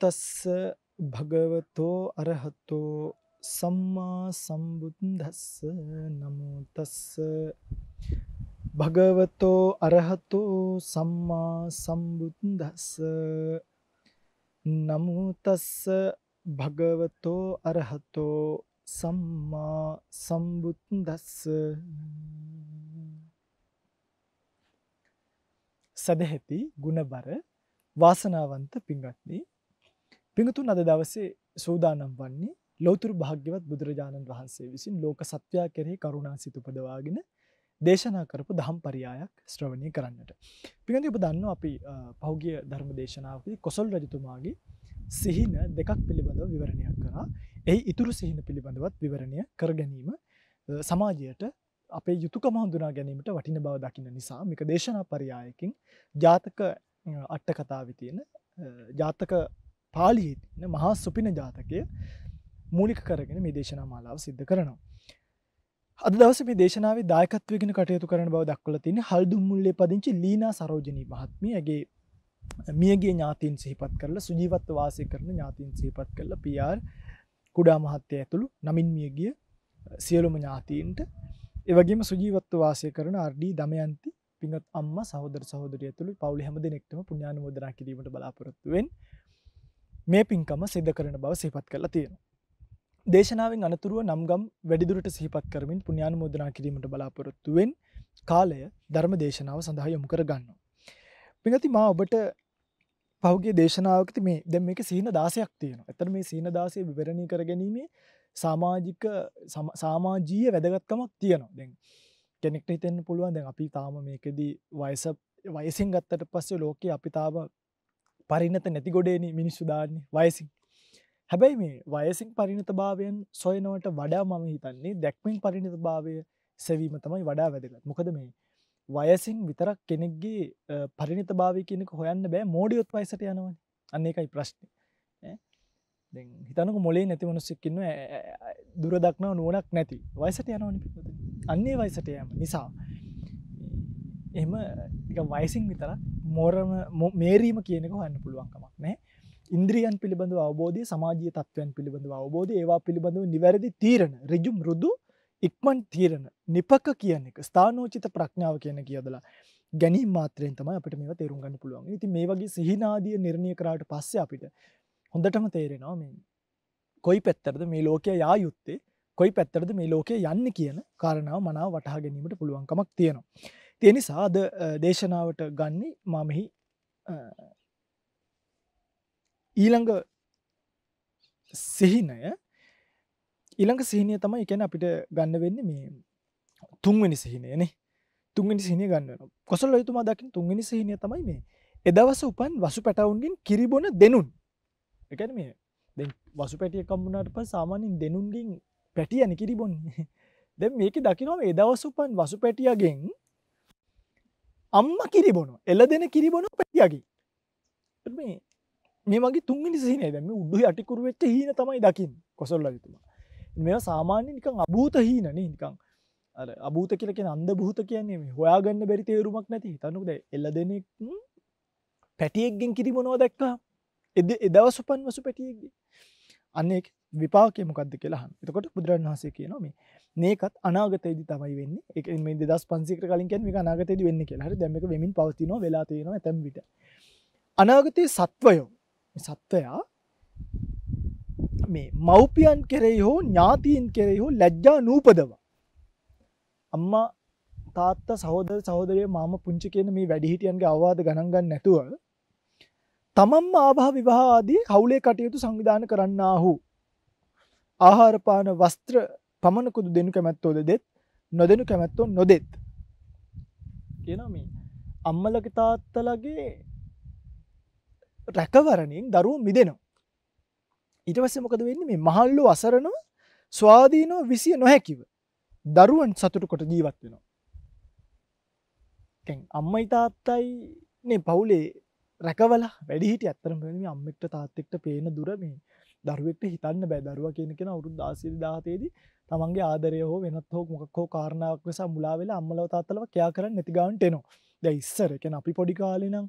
නමෝතස්ස භගවතෝ අරහතෝ සම්මා සම්බුද්දස්ස නමෝතස්ස භගවතෝ අරහතෝ සම්මා සම්බුද්දස්ස නමෝතස්ස භගවතෝ අරහතෝ සම්මා සම්බුද්දස්ස සදැහැති ගුණබර වාසනාවන්ත පින්වත්නි පිඟතුන් අද දවසේ සූදානම් වන්නේ ලෞතුරු භාග්‍යවත් බුදුරජාණන් වහන්සේ විසින් ලෝක සත්වයා කෙරෙහි කරුණා සිත උපදවාගෙන දේශනා කරපු දහම් පරියායක් ශ්‍රවණය කරන්නට. පිඟති ඔබ දන්නවා අපි පහුගිය ධර්ම දේශනාවකදී කොසල් රජතුමාගේ සිහින දෙකක් පිළිබඳව විවරණයක් කරා. එහි ඉතුරු සිහින පිළිබඳවත් විවරණය කර ගැනීම සමාජයට අපේ යුතුකම හඳුනා ගැනීමට වටින බව දකින නිසා මේක දේශනා පරියායකින් ජාතක අට්ටකතාවේ තියෙන ජාතක පාලියන මහා සුපින ජාතකය මූලික කරගෙන මේ දේශනා මාලාව සිද්ධ කරනවා. අද දවස මේ දේශනාව දායකත්වගෙන කටයුතු කරන බව දක්වල තින හල්දුම් මුල්ලේ පදිංචි ලීනා සරෝජනී මහත්මියගේ මියගේ ඥාතීන් සහිපත් කරලා සුජීවත්ව වාසය කරන ඥාතීන් සහිපත් කරලා පියාර් කුඩා මහත්තය ඇතුළු නමින් මියගිය සියලුම ඥාතීන්ට එවගේම සුජීවත්ව වාසය කරන අර්ඩී දමයන්ති පිඟත් අම්ම සහෝදර සහෝදරය තුළ පවුල හැම දෙනෙක්ටම පුුණාන මුදනා කිරීමට බලාපොරොත්තුවෙන් මේ පින්කම සිද්ධ කරන බව සිහිපත් කරලා තියෙනවා. දේශනාවෙන් අනතුරුව නම්ගම් වැඩිදුරට සිහිපත් කරමින් පුණ්‍යාන මෝදනා කිරීමට බලාපොරොත්තුවෙන් කාලය ධර්ම දේශනාව සඳහා යොමු කර ගන්නවා. පිඟති මා ඔබට පහුගේ දේශනාවකති මේ දැ මේක සීන දාසයක් තියෙන එතර මේ සීන දාසය විවරණී කර ගැනීමේ සාමාජික සාමාජීය වැදගත්කමක් තියෙනවා දැන් කෙනෙක්ට හිතෙන් පුළුවන් දැන් අපි තාම මේකෙදී වයස වයසින් ගත්තට පස්සේ ලෝකයේ අපි තාව පරිනත නැතිගොඩේන මිනිස්සු දාන්නේ වයසින් හැබැයි මේ වයසින් පරිණත භාවයන් සොයනවට වඩා මම හිතන්නේ දැක්මින් පරිණත භාවය සැවීම තමයි වඩා වැදගත් මොකද මේ වයසින් විතරක් කෙනෙක්ගේ පරිණත භාවය කෙනෙක හොයන්න බෑ මෝඩියොත් පයිසට යනවන අන්න එකයි ප්‍රශ්න හිතනක මොලේ නැති මනුස්සෙක්කින්න දුරදක්නව නුවනක් නැති වයිසට යනවන අන්නේ වයිසට යම නිසා එම වයිසින් විතරක් මෝරම මේරීම කියනෙක හන්න පුළුවන්කමක් නෑ ඉන්ද්‍රියන් පිළිබඳ අවබෝධය සමාජය තත්වයන් පිළිබඳ අවබෝධ ඒවා පිළිබඳව නිවැරදි තීරණ රජුම් රුදු ඉක්මන් තීරණ නිපක කියන එක ස්ථානෝචිත ප්‍රඥාව කියන කියදලා ගැනී මාත්‍රයෙන් තම අපට මේ තේරුම් ගන්න පුළුවන් ඉති මේ වගේ සිහිනාදිය නිර්ණය කරාට පස්සේ අපිට හොඳටම තේරෙනවා මේ කොයි පැත්තරද මේ ලෝකය යා යුත්තේ කොයි පැත්තරද මේ ලෝකය යන්න කියන කාරණාව මනාව වටහා ගැනීමට පුළුවන්කමක් තියෙනවා. තියෙන සාද දේශනාවට ගන්නේ මමෙහි ඊළඟ සිහිනය ඊළඟ සිහිනය තමයි එකන අපිට ගන්න වෙන්න මේ තුන්වැනි සිහිනයනේ තුන්ගනි සිහිනය ගන්න කොසල් ලොතුමා දකින් තුන්ගනි සිහිනය තමයි මේ එදවස උපන් වසු පැටවුන්ගෙන් කිරිබොන දෙනුන් එකන මේ වසු පැටිය කම්බුණට ප සාමානින් දෙනුන්ගින් පැටියන කිරිබොන්නේ දැ මේක දකිනව එදවස උපන් වසු පැටියගෙන් අම්ම කිරිබොන එල්ල දෙන කිරිබොන පැටියකි මේ මගේ තුන්ගනි සිනේ දැම උඩු අටිකුරු වෙච්ච හීන තමයි දකිින් කොසොල්ල ගතුමා මෙ සාමාන්‍ය නිකං අභූත හීනන නිකං අභූත කියලක අන්ද භූත කියන්නේ හොයාගන්න බැරි තේරුමක් නැති තනුද එල්ල දෙනෙක් පැටියෙක්ගෙන් කිරිබොනවා දැක්කා එද එදවස උපන් වසු පැටියෙක්ගේ අන්නෙක් විපාකය මොකක්ද කියලාහන් එතකොට බුදුරන් වහසේ කියනොමේ මේකත් අනාගතයේද තමයි වෙන්න එක මේ දස් පන්සිකට කලින්කැන් මේ අනාගතයද වෙන්න කියලා හරි දැමක වෙමින් පවතින වෙලාතියෙන ඇතැම් විට අනාගතයේ සත්වයෝ සත්වයා මේ මව්පියන් කෙරෙයි හෝ ඥාතීන් කෙරෙයි හෝ ලැජ්ජා නූපදවා අම්මා තාත්ත සහෝදර සහෝදරය මාම පුංචි කියන මේ වැඩිහිටියන්ගේ අවවාද ගණන්ගන්න නැතුව තමම් ආභා විවාහාදී කවුලේ කටයුතු සංවිධාන කරන්නාහු ආහාරපාන වස්ත්‍ර පමණකුදු දෙනු කැමැත්තෝද දෙත් නොදෙනු කැමැත්තෝ නොදෙත් කියනම අම්මලක තාත්තලගේ රැකවරණින් දරුවෝ මිදෙනවා ඊට පස්සේ මොකද වෙන්නේ මේ මහල්ලු අසරණව ස්වාධීනව විසිය නොහැකිව දරුවන් සතුටු කොට ජීවත් වෙනවා අම්මයි තාත්තයි නේ පවුලේ රැකවලා වැඩිහිට අත්තරම අම්මෙක්ට තාත්තෙක්ට පේන දුර මේ දරුවෙක්ට හිතන්න බෑ දරුව කියනකෙන අවුරු දාසිරි දාහතේදී තමන්ගේ ආදරය හෝ වෙනත් හෝ මොකක්හෝ කාරණාවක් නිසා මුලාවෙලා අම්මලව තාත්තලව කයා කරන්න නැතිගාන්ටනවා ද ඉස්සර එකන අපි පොඩි කාලිනම්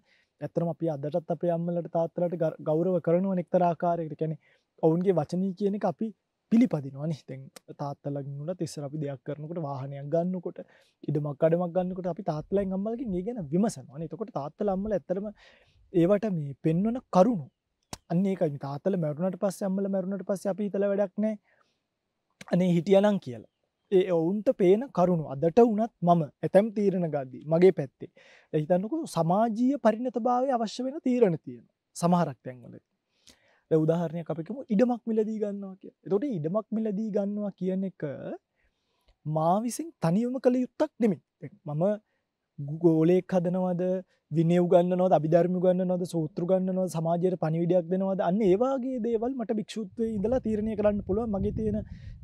ඇතරම අපි අදටත් අපේ අම්මලට තාත්තලට ගෞරව කරනුව නෙක්තරාකාරයකට කැනෙ ඔවුන්ගේ වචනී කියන අපි පිළිපදිනවා නිතෙන් තාත්තලගින්ල තිස්සර අපි දෙයක් කරනකට වාහනයක් ගන්නකොට ඉඩමක් අඩමක් ගන්නකට අපි තාත්තලයි අම්මලගේ ඒ ගැන විමසනවා එතකොට තාත්තල අම්මල ඇතරම ඒවට මේ පෙන්වන කරුණු අන්න ඒකයි තාත්තල මැරුණට පස්සේ අම්මල මැරුණට පස්සේ අපි හිතලා වැඩක් නැහැ. අනේ හිටියානම් කියලා. ඒ ඔවුන්ට පේන කරුණු අදට වුණත් මම ඇතැම් තීරණ ගද්දී මගේ පැත්තේ. හිතන්නකෝ සමාජීය පරිණතභාවය අවශ්‍ය වෙන තීරණ තියෙනවා. සමහරක් තැන්වලදී. උදාහරණයක් අපිකම ඉඩමක් මිලදී ගන්නවා කිය තොට ඉඩමක් මිලදී ගන්නවා කියන එක මා විසින් තනියම කළ යුත්තක් නෙමි මම ගෝලෙක් හදනවද විනය උගන්නනවද අභිධර්ම උගන්නනවද සූත්‍ර උගන්නනවද සමාජයට පණිවිඩයක් දෙනවද අන්න ඒ වගේ දේවල් මට භික්ෂුත්වයේ ඉඳලා තීරණය කරන්න පුළුවන් මගේ තියෙන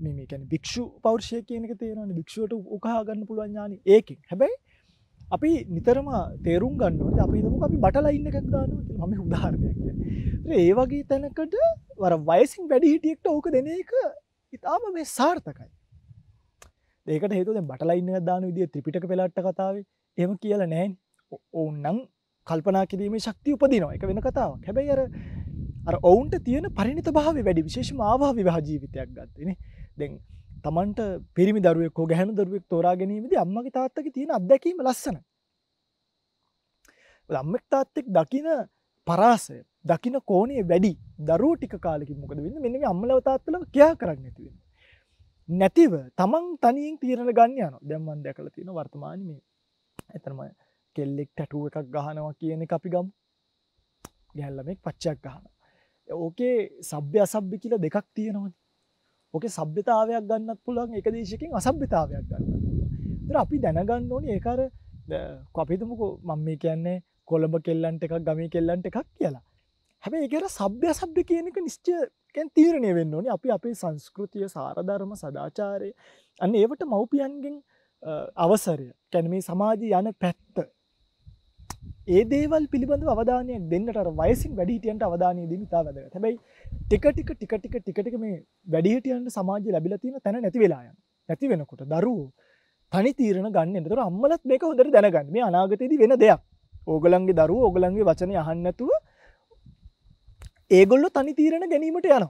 මේ මේ කියන්නේ භික්ෂු පෞරුෂය කියන එක තේරෙනවනේ භික්ෂුවට උකහා ගන්න පුළුවන් ඥානෙ ඒකෙන් හැබැයි අපි නිතරම තේරුම් ගන්න ඕනේ අපි හිතමුකෝ අපි බටලයින් එකක් දානවා කියලා මම උදාහරණයක් කියන්නේ ඒ වගේ තැනකට වර වයසින් වැඩි හිටියෙක්ට ඕක දෙන එක ඉතාම මේ සාර්ථකයි ඒකට හේතුව දැන් බටලයින් එකක් දාන විදිය ත්‍රිපිටක පෙළට්ට කතාවේ එහෙම කියලා නැහැ ඔවුන්නම් කල්පනා කිරීම ශක්ති උපදිනවා එක වෙන කතාවක් හැබැයි අර අර ඔවුන්ට තියෙන පරිණත භාව වැඩි විශේෂම ආවා විවාහ ජීවිතයක් ගත්තන දැන් තමන්ට පිරිමි දරුවෙක් හෝ ගැහැණු දරුවෙක් තෝරා ගැනීමේදී අම්මගේ තාත්තගේ තියෙන අත්දැකීම ලස්සන. අම්මෙක් තාත්තෙක් දකින පරාසය දකින කෝණේ වැඩි දරුවෝ ටික කාලෙකින් මොකද වෙන්නේ මෙන්න මේ අම්මලව තාත්තලව කියා කරන්නේ නැති වෙන්නේ. නැතිව තමන් තනියෙන් තීරණ ගන්න යනවා. දැන් මම දැකලා තියෙන වර්තමානයේ මේ ඇත්තම කෙල්ලෙක් ටැටුව එකක් ගහනවා කියන අපි ගම් ගැල්ලමෙක් පච්චයක් ගහන ඕකේ සබ්‍ය අසබ්‍ය කියලා දෙකක් තියෙනවද ඕක සභ්‍යතාවයක් ගන්නත් පුළන් එක දේශකින් අසභ්‍යතාවයක් ගන්න ද අපි දැනගන්න ඕනි ඒකර කොපිතුමකෝ මං මේ කියන්නේ කොළඹ කෙල්ලන්ට එකක් ගමි කෙල්ලන්ට එකක් කියලා හැබැ ඒකර සභ්‍ය සබ්්‍ය කියනක නිශ්චයකැන් තීරණය වෙන්න ඕනි අපි අපේ සංස්කෘතිය සාරධර්ම සදාචාරය අන්න ඒවට මව්පියන්ගෙන් අවසරය කැන මේ සමාජී යන පැත්ත ඒ දේවල් පිළිබඳ අවධානයක් දෙන්නට වයසින් වැඩිහිටියන්ට අවධානය දීම ඉතා වැදගත්. හැබැයි ටික ටික ටික ටික ටික ටික මේ වැඩිහිටියන්ට සමාජය ලැබිලා තියෙන තැන නැති වෙලා යනවා. නැති වෙනකොට දරුවෝ තනි තීරණ ගන්න. ඒතර අම්මලත් මේක හොඳට දැනගන්න. මේ අනාගතයේදී වෙන දෙයක්. ඕගලන්ගේ දරුවෝ ඕගලන්ගේ වචනේ අහන්නේ නැතුව ඒගොල්ලෝ තනි තීරණ ගැනීමට යනවා.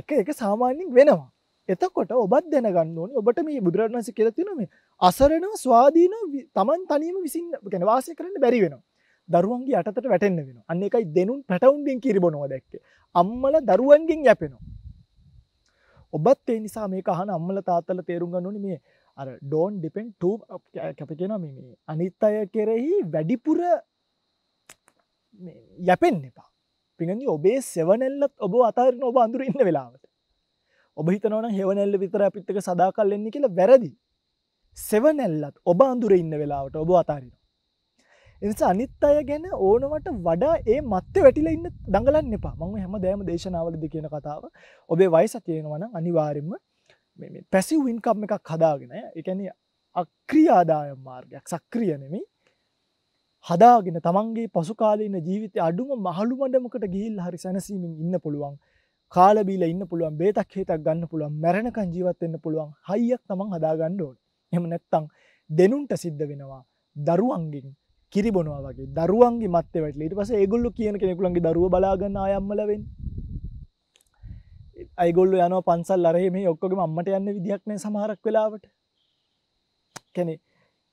එක එක සාමාන්‍යයෙන් වෙනවා. එතකොට ඔබත් දැනගන්න ඕනේ ඔබට මේ බුදුරජාණන් වහන්සේ කියලා තියෙන මේ අසරණව ස්වාධීනව තමන් තනියම විසින් ගැන වාසය කරන්න බැරි වෙනවා. දරුවන්ගේ යටතට වැටෙන්න වෙනවා. අන්න එකයි දෙනුන් පැටවුන්ගෙන් කිරිබොනවා දැක්කේ. අම්මල දරුවන්ගෙන් යැපෙනවා. ඔබත් ඒ නිසා මේක අහන අම්මල තාත්තල තේරුම් ගන්න ඕනේ මේ අර ඩෝන් ඩිපෙන්ඩ් ටූ කැප කියනවා මේ අනිත් අය කෙරෙහි වැඩිපුර යැපෙන්න එපා. පිඟනි ඔබේ සෙවනැල්ලත් ඔබ අතාරින ඔබ අඳුර ඉන්න වෙලාවට. ඔබ හිතනවන හෙවනැල්ල විතර අපිත්තක සදාකල් එන්නේ කියලා වැරදි සෙවනැල්ලත් ඔබ අඳුර ඉන්න වෙලාවට ඔබ අතාරින. එනිසා අනිත් අය ගැන ඕනවට වඩා ඒ මත්ත වැටිල ඉන්න දඟලන්න එපා මං හැම දෑම දේශනාවලද කියන කතාව ඔබේ වයිස තියෙනවන අනිවාරෙන්ම පැසිව් ඉන්කම් එකක් හදාගෙන එකන අක්‍රියාදායම් මාර්ගයක් සක්‍රියනෙමි හදාගෙන තමන්ගේ පසුකාලීන ජීවිතය අඩුම මහළුමඩමකට ගිල් හරි සැනසීමින් ඉන්න පුළුවන් කාලබීල ඉන්න පුළුවන් බේතක් හේතක් ගන්න පුළුවන් මැරණකං ජීවත්වෙන්න පුළුවන් හයියක් තමන් හදාගන්න ඕන එම නැත්තං දෙනුන්ට සිද්ධ වෙනවා දරුවන්ගින් කිරිබොනවා වගේ දරුවන්ගේ මත්තේ වැට ඊට පස ඒගොල්ලු කියන කෙනෙකුළන්ගේ දරුව බලාගන්න අයම්මලවෙන් අයිගොල්ල යන පන්සල් අරහෙ මේ ඔක්කොගේ මම්මට යන්න විදිහක්නය සමහරක් වෙලාවට කැනෙ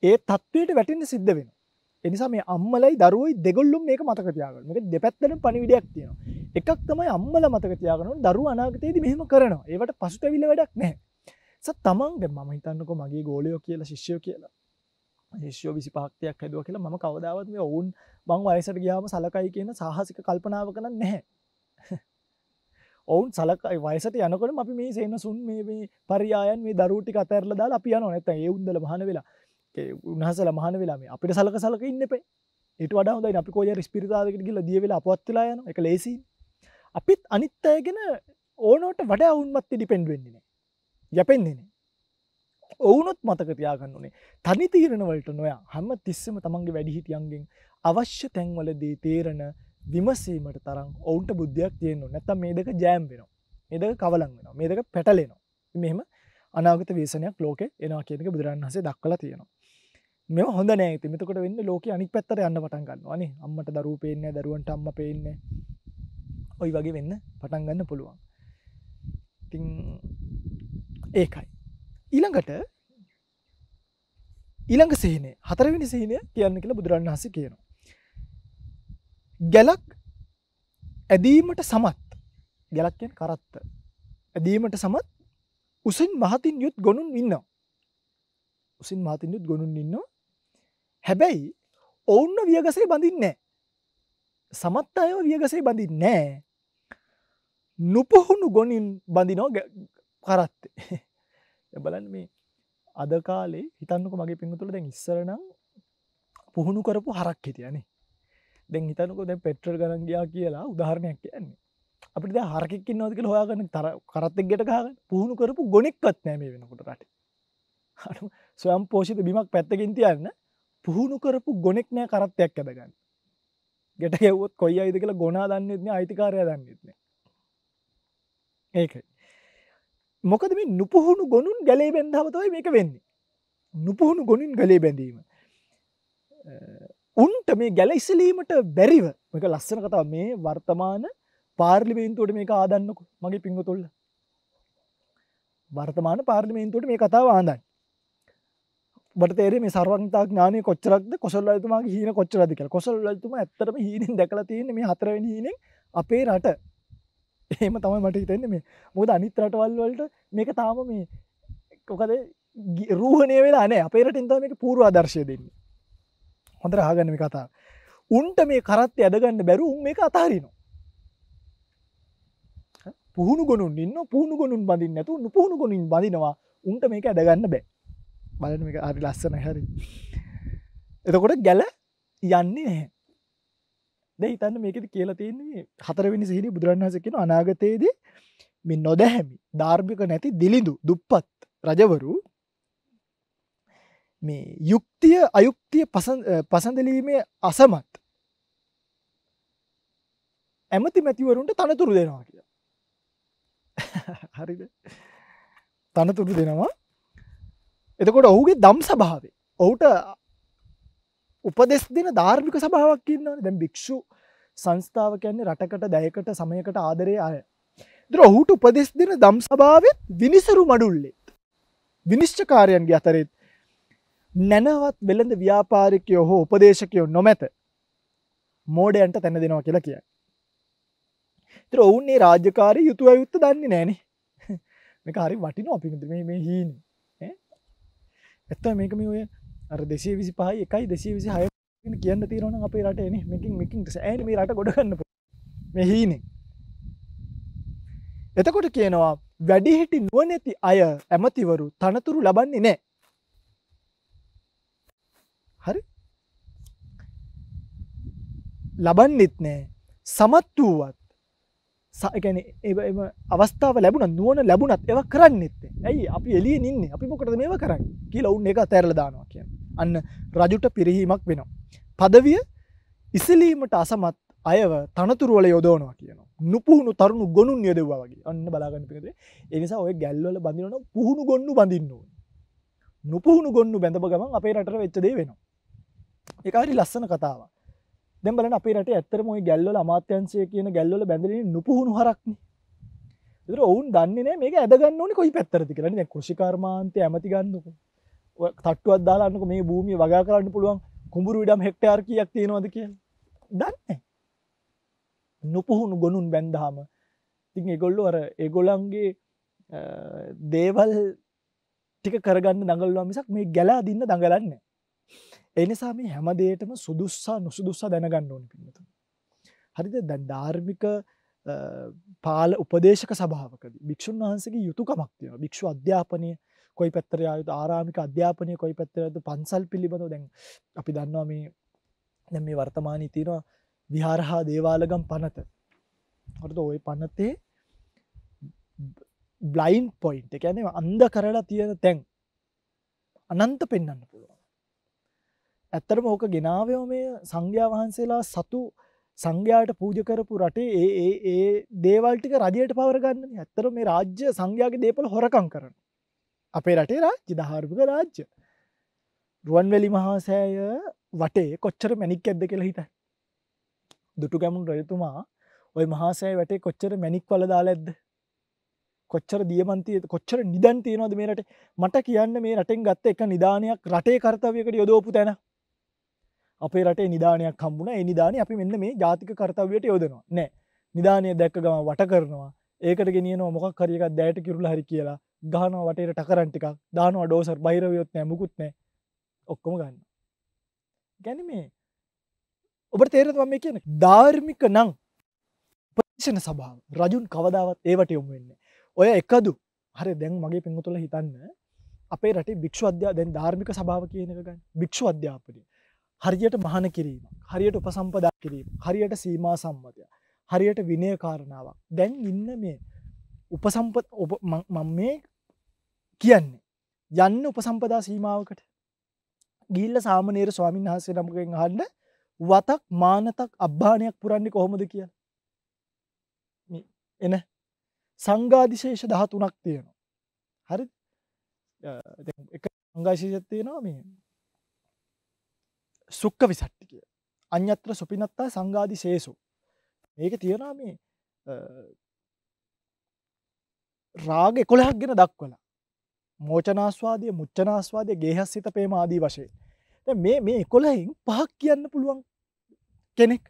ඒ තත්ත්වයට වැටෙන්න්න සිද්ධ වෙන එනිසා මේ අම්මලයි දරුවයි දෙගොල්ලුම් මේක මතකතියාගන එක දෙපැත්තන පනිවිඩයක් තියෙනවා එකක් තමයි අම්මල මතකතියාගනු දරු අනාගතයේද මෙහෙම කරනවා ඒවට පසුටවිල වැඩක් නෑ ස තමන්ග ම හිතන්නක මගේ ගෝලයෝ කියලා ශිෂ්‍යය කියලා ශිෂ්‍යෝ විසි පහක්තියක් හැදුව කියලා ම කවදාවත් මේ ඔවුන් බං අයසට ගියාම සලකයි කියන සහසික කල්පනාව කන නැහැ ඔවුන් සලකයි වයිසට යනකොට අපි මේ සේන සුන් මේ පරියායන් මේ දරුටි කතරල දා අපි යන නැත ඒ උන්දල මහන වෙලා උන්හසල මහන වෙලාම අපිට සලක සලක ඉන්න පේ එට වඩ හොඳයි අපි කෝය ස්පිරිතාදකට කියල දියවෙල අපත්වෙලා යන එක ලේසි අපිත් අනිත්තයගෙන ඕනෝට වඩ අවුන්මත්ති ඩිපෙන්ඩ් වෙන්නේ යැපෙන්න්නේ ඔවුනොත් මතක තියාගන්න ඕනේ තනි තීරණ වලට නොයා හැම තිස්සෙම තමන්ගේ වැඩිහිටියන්ගෙන් අවශ්‍ය තැන්වලදී තීරණ විමසීමට තරම් ඔවුන්ට බුද්ධියක් තියෙන්න ඕනේ නැත්නම් මේ දෙක ජෑම් වෙනවා මේ දෙක කවලම් වෙනවා මේ දෙක පැටලෙනවා මෙහෙම අනාගත වේසනයක් ලෝකේ එනවා කියන එක බුදුරන් වහන්සේ දක්වලා තියෙනවා මෙව හොඳ නෑ ඉතින් එතකොට වෙන්නේ ලෝකේ අනිත් පැත්තට යන්න පටන් ගන්නවා නේ අම්මට දරුවෝ පේන්නේ නැහැ දරුවන්ට අම්මා පේන්නේ ඔයි වගේ වෙන්න පටන් ගන්න පුළුවන් ඉතින් ඒකයි. ඊළඟට ඊළඟ සිහිනේ හතරවෙනි සිහිනය කියන්න කියලා බුදුරන් වහන්සේ කියනවා. ගැලක් ඇදීමට සමත් ගැලක් කියන්නේ කරත්ත. ඇදීමට සමත් උසින් මහතින් යුත් ගොනුන් ඉන්නවා. උසින් මහතින් යුත් ගොනුන් ඉන්නවා. හැබැයි ඔවුන්ව වියගසේ බඳින්නේ සමත් අයව වියගසේ බඳින්නේ නැහැ. නුපුහුණු ගොනින් බඳිනවා කරත්තේ බලන් මේ අද කාලේ හිතන්නක මගේ පින්තුල දැන් ඉස්සරනම් පුහුණු කරපු හරක් හිටියනේ දැන් හිතනක දැ පෙට්‍රල් ගරන්ගයා කියලා උදාහරණයක් කියන්නේ අපිට හරකක් නොදක හොයාගන්න තර කරත්තක් ගෙට කාග පුහුණු කරපු ගොනෙක්වත් නෑම වෙනකොට රට අනු ස්වයම් පෝෂිත බිමක් පැත්තකින් තියන්න පුහුණු කරපු ගොනෙක් නෑ කරත්තයක් ඇදගන්න ගෙට ගෙවොත් කොයි අයිද කියලා ගොනා දන්නෙත්න අයිතිකාරය දන්නෙත්න ඒකයි මොකද මේ නුපුහුණු ගොනුන් ගැලේ බැන්ධාව තමයි මේක වෙන්නේ. නුපුහුණු ගොනින් ගලේ බැඳීම. උන්ට මේ ගැල ඉසලීමට බැරිව මේක ලස්සන කතා මේ වර්තමාන පාර්ලිමේන්තුවට මේක ආදන්නකු මගේ පිංගතුල්ල. වර්තමාන පාර්ලිමේන්තුවට මේ කතාව ආදන්න. බටතේර මේ සර්වන්තා ඥානය කොච්චරක්ද කොසල් අලතුමාගේ හීන කොච්චරදික කොසල් ලතුම ඇතරම හීනෙන් දැකලා තියන්නේ මේ හතරවෙන හීනෙන් අපේ රට එහෙම තමයි මට හිතෙන්නේ මේ මොකද අනිත් රටවල් වලට මේක තාම මේ කොකද රූහණය වෙලා නෑ අපේ රටින් තමයි මේක පූර්වාදර්ශය දෙන්නේ හොඳට අහගන්න මේ කතාව උන්ට මේ කරත්තේ ඇදගන්න බැරි උන් මේක අතහරිනවා පුහුණු ගොනුන් ඉන්න පුහුණු ගොනුන් බඳින්න නැතු පුහුණු ගොනින් බඳනවා උන්ට මේක ඇදගන්න බෑ බලන මේ හරි ලස්සන හැරි එතකොට ගැල යන්නේ නැහැ දැ හිතන්න මේකද කියලා තියන්නේ හතරවෙනි සිහිනි බුදුරන් වහසකෙන අනාගතයේද මෙ නොදැහැමි ධර්මික නැති දිලිඳු දුප්පත් රජවරු මේ යුක්තිය අයුක්තිය පසඳලීමේ අසමත් ඇමති මැතිවරුන්ට තනතුරු දෙනවා කිය හරිද තනතුරු දෙනවා එතකොට ඔහුගේ දම් සභාවේ ඔවුට උපදෙස් දෙන ධාර්මික සභාවක් කියන්නවන දැම් භික්‍ෂු සංස්ථාව කියන්නේ රටකට දැයකට සමයකට ආදරය අය දර ඔහුට උපදෙස් දෙන දම් සභාවත් විනිසරු මඩුල්ලෙත් විනිශ්චකාරයන්ගේ අතරෙත් නැනවත් වෙළඳ ව්‍යාපාරිකයෝ හෝ උපදේශකයෝ නොමැත මෝඩයන්ට තැන දෙනවා කියලා කිය තර ඔවුන්නේ රාජකාරය යුතු අයුත්ත දන්නේ නෑන මේ හරි වටින අපිද මේ හීන ඇත්ත මේක මේ ඔය අර දෙසේ විසි පහයි එකයි දෙසේ විසි හය කියන්න තීරන අපේ රට එන මිකින් මිකින්ට ඇන මේ රට ගොඩගන්න මෙහීනෙ එතකොට කියනවා වැඩිහිටි නුවනැති අය ඇමතිවරු තනතුරු ලබන්නේ නෑ හරි ලබන්නෙත් නෑ සමත් වුවත් සාගැන එම අවස්ථාව ලැබුණ නුවන ලැබුණත් එව කරන්න එත්තේ ඇයි අපි එලිය ඉන්න අපි මොකට මේව කරන්න කියලා ඔවුන් එක තැරල දානවා කිය අන්න රජුට පිරිහීමක් වෙනවා. පදවිය ඉසලීමට අසමත් අයව තනතුරුවල යොදෝනවා කියන නුපුහුණු තරුණු ගොනුන් යොදවා වගේ අන්න බලාගන්නපිකද එනිසා ඔය ගැල්වල බඳිනන පුහුණු ගොන්නු බඳින්නවා. නුපුහුණු ගොන්නු බැඳප ගමන් අපේ රට වෙච්චදේ වෙනවා. එකරි ලස්සන කතාවක්. දැන් බලන්න අපේ රටේ ඇත්තටම ওই ගැල්වල අමාත්‍යංශය කියන ගැල්වල බැඳලා නුපුහුණු හරක්නේ. ඒතර ඔවුන් දන්නේ නැහැ මේක ඇද ගන්න ඕනේ කොයි පැත්තරද කියලා. දැන් කෘෂි කර්මාන්තය ඇමති ගන්නකො. තට්ටුවක් දාලා අන්නකො මේ භූමිය වගා කරන්න පුළුවන් කුඹුරු ඉඩම් හෙක්ටයාර් කීයක් තියෙනවද කියලා. දන්නේ නැහැ. නුපුහුණු ගොනුන් බැන්දහම ඉතින් ඒගොල්ලු අර ඒගොලන්ගේ දේවල් ටික කරගන්න දඟල්වා මිසක් මේ ගැලා දින්න දඟලන්න ඒ නිසා මේ හැම දෙයකටම සුදුස්සා නුසුදුස්සා දැනගන්න ඕනේ පින්නතුනි. හරිද? දැන් ධාර්මික පාල උපදේශක සභාවකදී භික්ෂුන් වහන්සේගේ යුතුයකමක් තියෙනවා. භික්ෂු අධ්‍යාපනය කොයි පැත්තට යා යුතුද? ආරාමික අධ්‍යාපනය කොයි පැත්තට යුතුද? පන්සල් පිළිබඳව දැන් අපි දන්නවා මේ දැන් මේ වර්තමානයේ තියෙනවා විහාර හා දේවාලගම් පනත. හරිද? ওই පනතේ බ්ලයින්ඩ් පොයින්ට් ඒ කියන්නේ අන්ධ කරලා තියෙන තැන් අනන්ත පෙන්වන්න පුළුවන්. ඇත්තටම ඕක ගෙනාවයෝ මේ සංඝයා වහන්සේලා සතු සංඝයාට පූජ කරපු රටේ ඒ ඒ ඒ දේවල් ටික රජයට පවර ගන්නනේ. ඇත්තට මේ රාජ්‍ය සංඝයාගේ දේපල හොරකම් කරනවා. අපේ රටේ රාජ්‍ය දහාර්භක රාජ්‍ය. රුවන්වැලි මහා සෑය වටේ කොච්චර මැණික් ඇද්ද කියලා හිතන්න. දුටුගැමුණු රජතුමා ওই මහා සෑය වටේ කොච්චර මැණික් වල දාලා ඇද්ද? කොච්චර දියමන්ති කොච්චර නිදන් තියනවද මේ රටේ? මට කියන්න මේ රටෙන් ගත්ත එක නිදානයක් රටේ කාර්යවයකට යොදවපු තැන. අපේ රටේ නිධානයක් හම්බුණ ඒ නිධානය අපි මෙන්න මේ ජාතික කර්තව්‍යයට යොදනවා නෑ නිධානය දැක්ක ගම වට කරනවා ඒකට ගෙනියනවා මොකක් හරිකක් දෑයට කිරුල හරි කියලා ගහනවා වටේට ටකරන්ටිකක් දානවා ඩෝසර් බහිරවයොත් නෑ මුකුත් නෑ ඔක්කොම ගන්න ගැන මේ ඔබට තේරතුව මේ කියන ධාර්මික නං ප්‍රතිශන සභාව රජුන් කවදාවත් ඒවට යොමු වෙන්න ඔය එකදු හරි දැන් මගේ පින්ගතුල හිතන්න අපේ රට භික්ෂ අධ්‍යා දැන් ධාර්මික සභාව කියන එක ගන්න භික්ෂ අධ්‍යාපනය හරියට මහන කිරීම හරියට උපසම්පදා කිරීම හරියට සීමා සම්මතය හරියට විනය කාරණාවක් දැන් ඉන්න මේ උපසම්ප මං මේ කියන්නේ යන්න උපසම්පදා සීමාවකට ගිල්ල සාමනේර ස්වාමින් වහන්සේ නමකෙන් හන්න වතක් මානතක් අභ්භානයක් පුරන්නේ කොහොමද කිය එන සංගාධිශේෂ දහතුනක් තියෙනවා හරි එක සංගාශීෂත්තිය නවා මේ සුක්ක විසට්ටි කිය අන්‍යත්‍ර සුපිනත්තා සංගාධි සේසු මේක තියෙනවා මේ රාග කොළහක් ගෙන දක්වල මෝචනාස්වාදය මුච්චනාස්වාදය ගේහස් සිත පේම ආදී වශයෙන් මේ මේ කොළහින් පහක් කියන්න පුළුවන් කෙනෙක්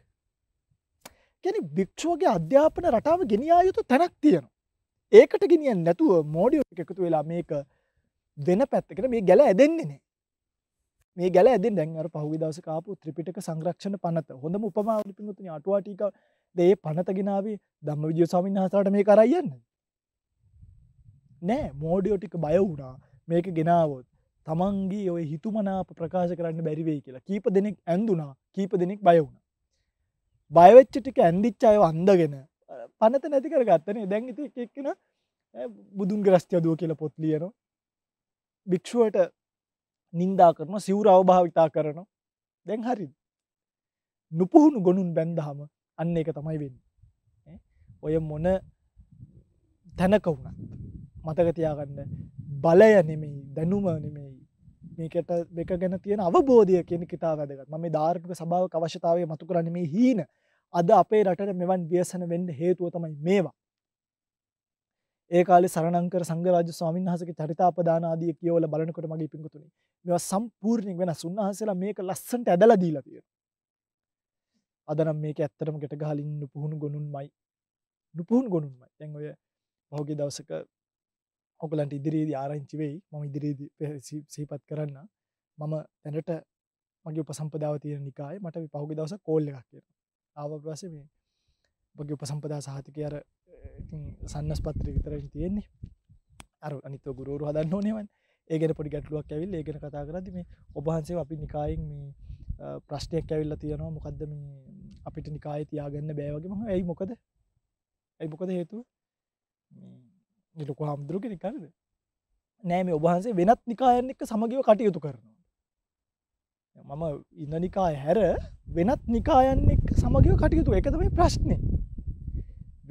ගැන භික්ෂුවගේ අධ්‍යාපන රටාව ගෙනයා යුතු තැනක් තියෙනවා ඒකට ගෙනියන් නැතුව මෝඩියෝ එකතු වෙලා මේක දෙන පැත්තකට මේ ගැල ඇදෙන්නේ නෑ මේ ගැල ඇදෙන් දැන් අර පහුගිය දවසේ කාපු ත්‍රිපිටක සංරක්ෂණ පනත හොඳම උපමාව පිටුතුනි අටුවා ටික දේ පනත ගෙනාවේ ධම්මවිජය ස්වාමීන් වහන්සේලාට මේක අරන් යන්න නෑ මෝඩියෝ ටික බය වුණා මේක ගෙනාවොත් තමන්ගේ ඔය හිතුමනාප ප්‍රකාශ කරන්න බැරිවෙයි කියලා කීප දෙනෙක් ඇඳුනා කීප දෙනෙක් බය වුණා බයවෙච්ච ටික ඇන්දිච්ච අයව අන්දගෙන පනත නැති කර ගත්තනේ දැන් ඉති එක්කෙන බුදුන් ග්‍රස්්‍ය දුව කියලා පොත් ලියනවා භික්ෂුවට නින්දා කරන සිවුර අවභාවිතා කරනවා දැන් හරි නුපුහුණු ගොනුන් බැන්දහම අන්න එක තමයි වෙන්න ඔය මොන තැනක වුණත් මතකතියාගන්න බලය නෙමෙයි දැනුම නෙමෙයි මේකට දෙක ගැන තියෙන අවබෝධය කියන කිතා වැදගත් ම ධාර්මික සභාව අවශ්‍යතාවය මතු කරන්නේ හීන අද අපේ රටට මෙවන් ව්‍යසන වෙන්න හේතුව තමයි මේවා ඒ කාලේ සරණංකර සංඝරාජ ස්වාමීන් වහන්සේගේ චරිතාපදාන ආදී කියවල බලනකොට මගේ පිංගුතුනි මේවා සම්පූර්ණයෙන් වෙනස්. උන්වහන්සේලා මේක ලස්සනට ඇදලා දීලා තියෙනවා. අද නම් මේක ඇත්තටම ගැට ගහලා ඉන්න පුහුණු ගොනුන්මයි. නුපුහුණු ගොනුන්මයි. දැන් ඔය පහුගිය දවසක ඔයගලන්ට ඉදිරියේදී ආරංචි වෙයි. මම ඉදිරියේදී සිහිපත් කරන්න. මම දැනට මගේ උපසම්පදාව තියෙන නිකායේ මට පහුගිය දවසක් කෝල් එකක් එනවා. ආව පස්සේ මේ වගේ උපසම්පදා සහතික අර සන්නස් පත්‍ර විතරයි තියෙන්නේ අර අනිත ගුරුවරු හදන්න ඕනේවන් ඒගෙන පොඩි ගැටලුවක් ඇවිල් ඒගෙන කතා කරදි මේ ඔබහන්සේ අපි නිකායෙන් මේ ප්‍රශ්නයක් ඇවිල්ල තියෙනවා මොකක්ද මේ අපිට නිකාය තියාගන්න බෑවගේම ඇයි මොකද ඇයි මොකද හේතුව ලොකු හාමුදුරු කෙනෙක් කරද නෑ මේ ඔබහන්සේ වෙනත් නිකායන් එක්ක සමගිව කටයුතු කරනවා මම ඉන්න නිකාය හැර වෙනත් නිකායන් එක් සමගිව කටයුතු එක තමයි ප්‍රශ්නය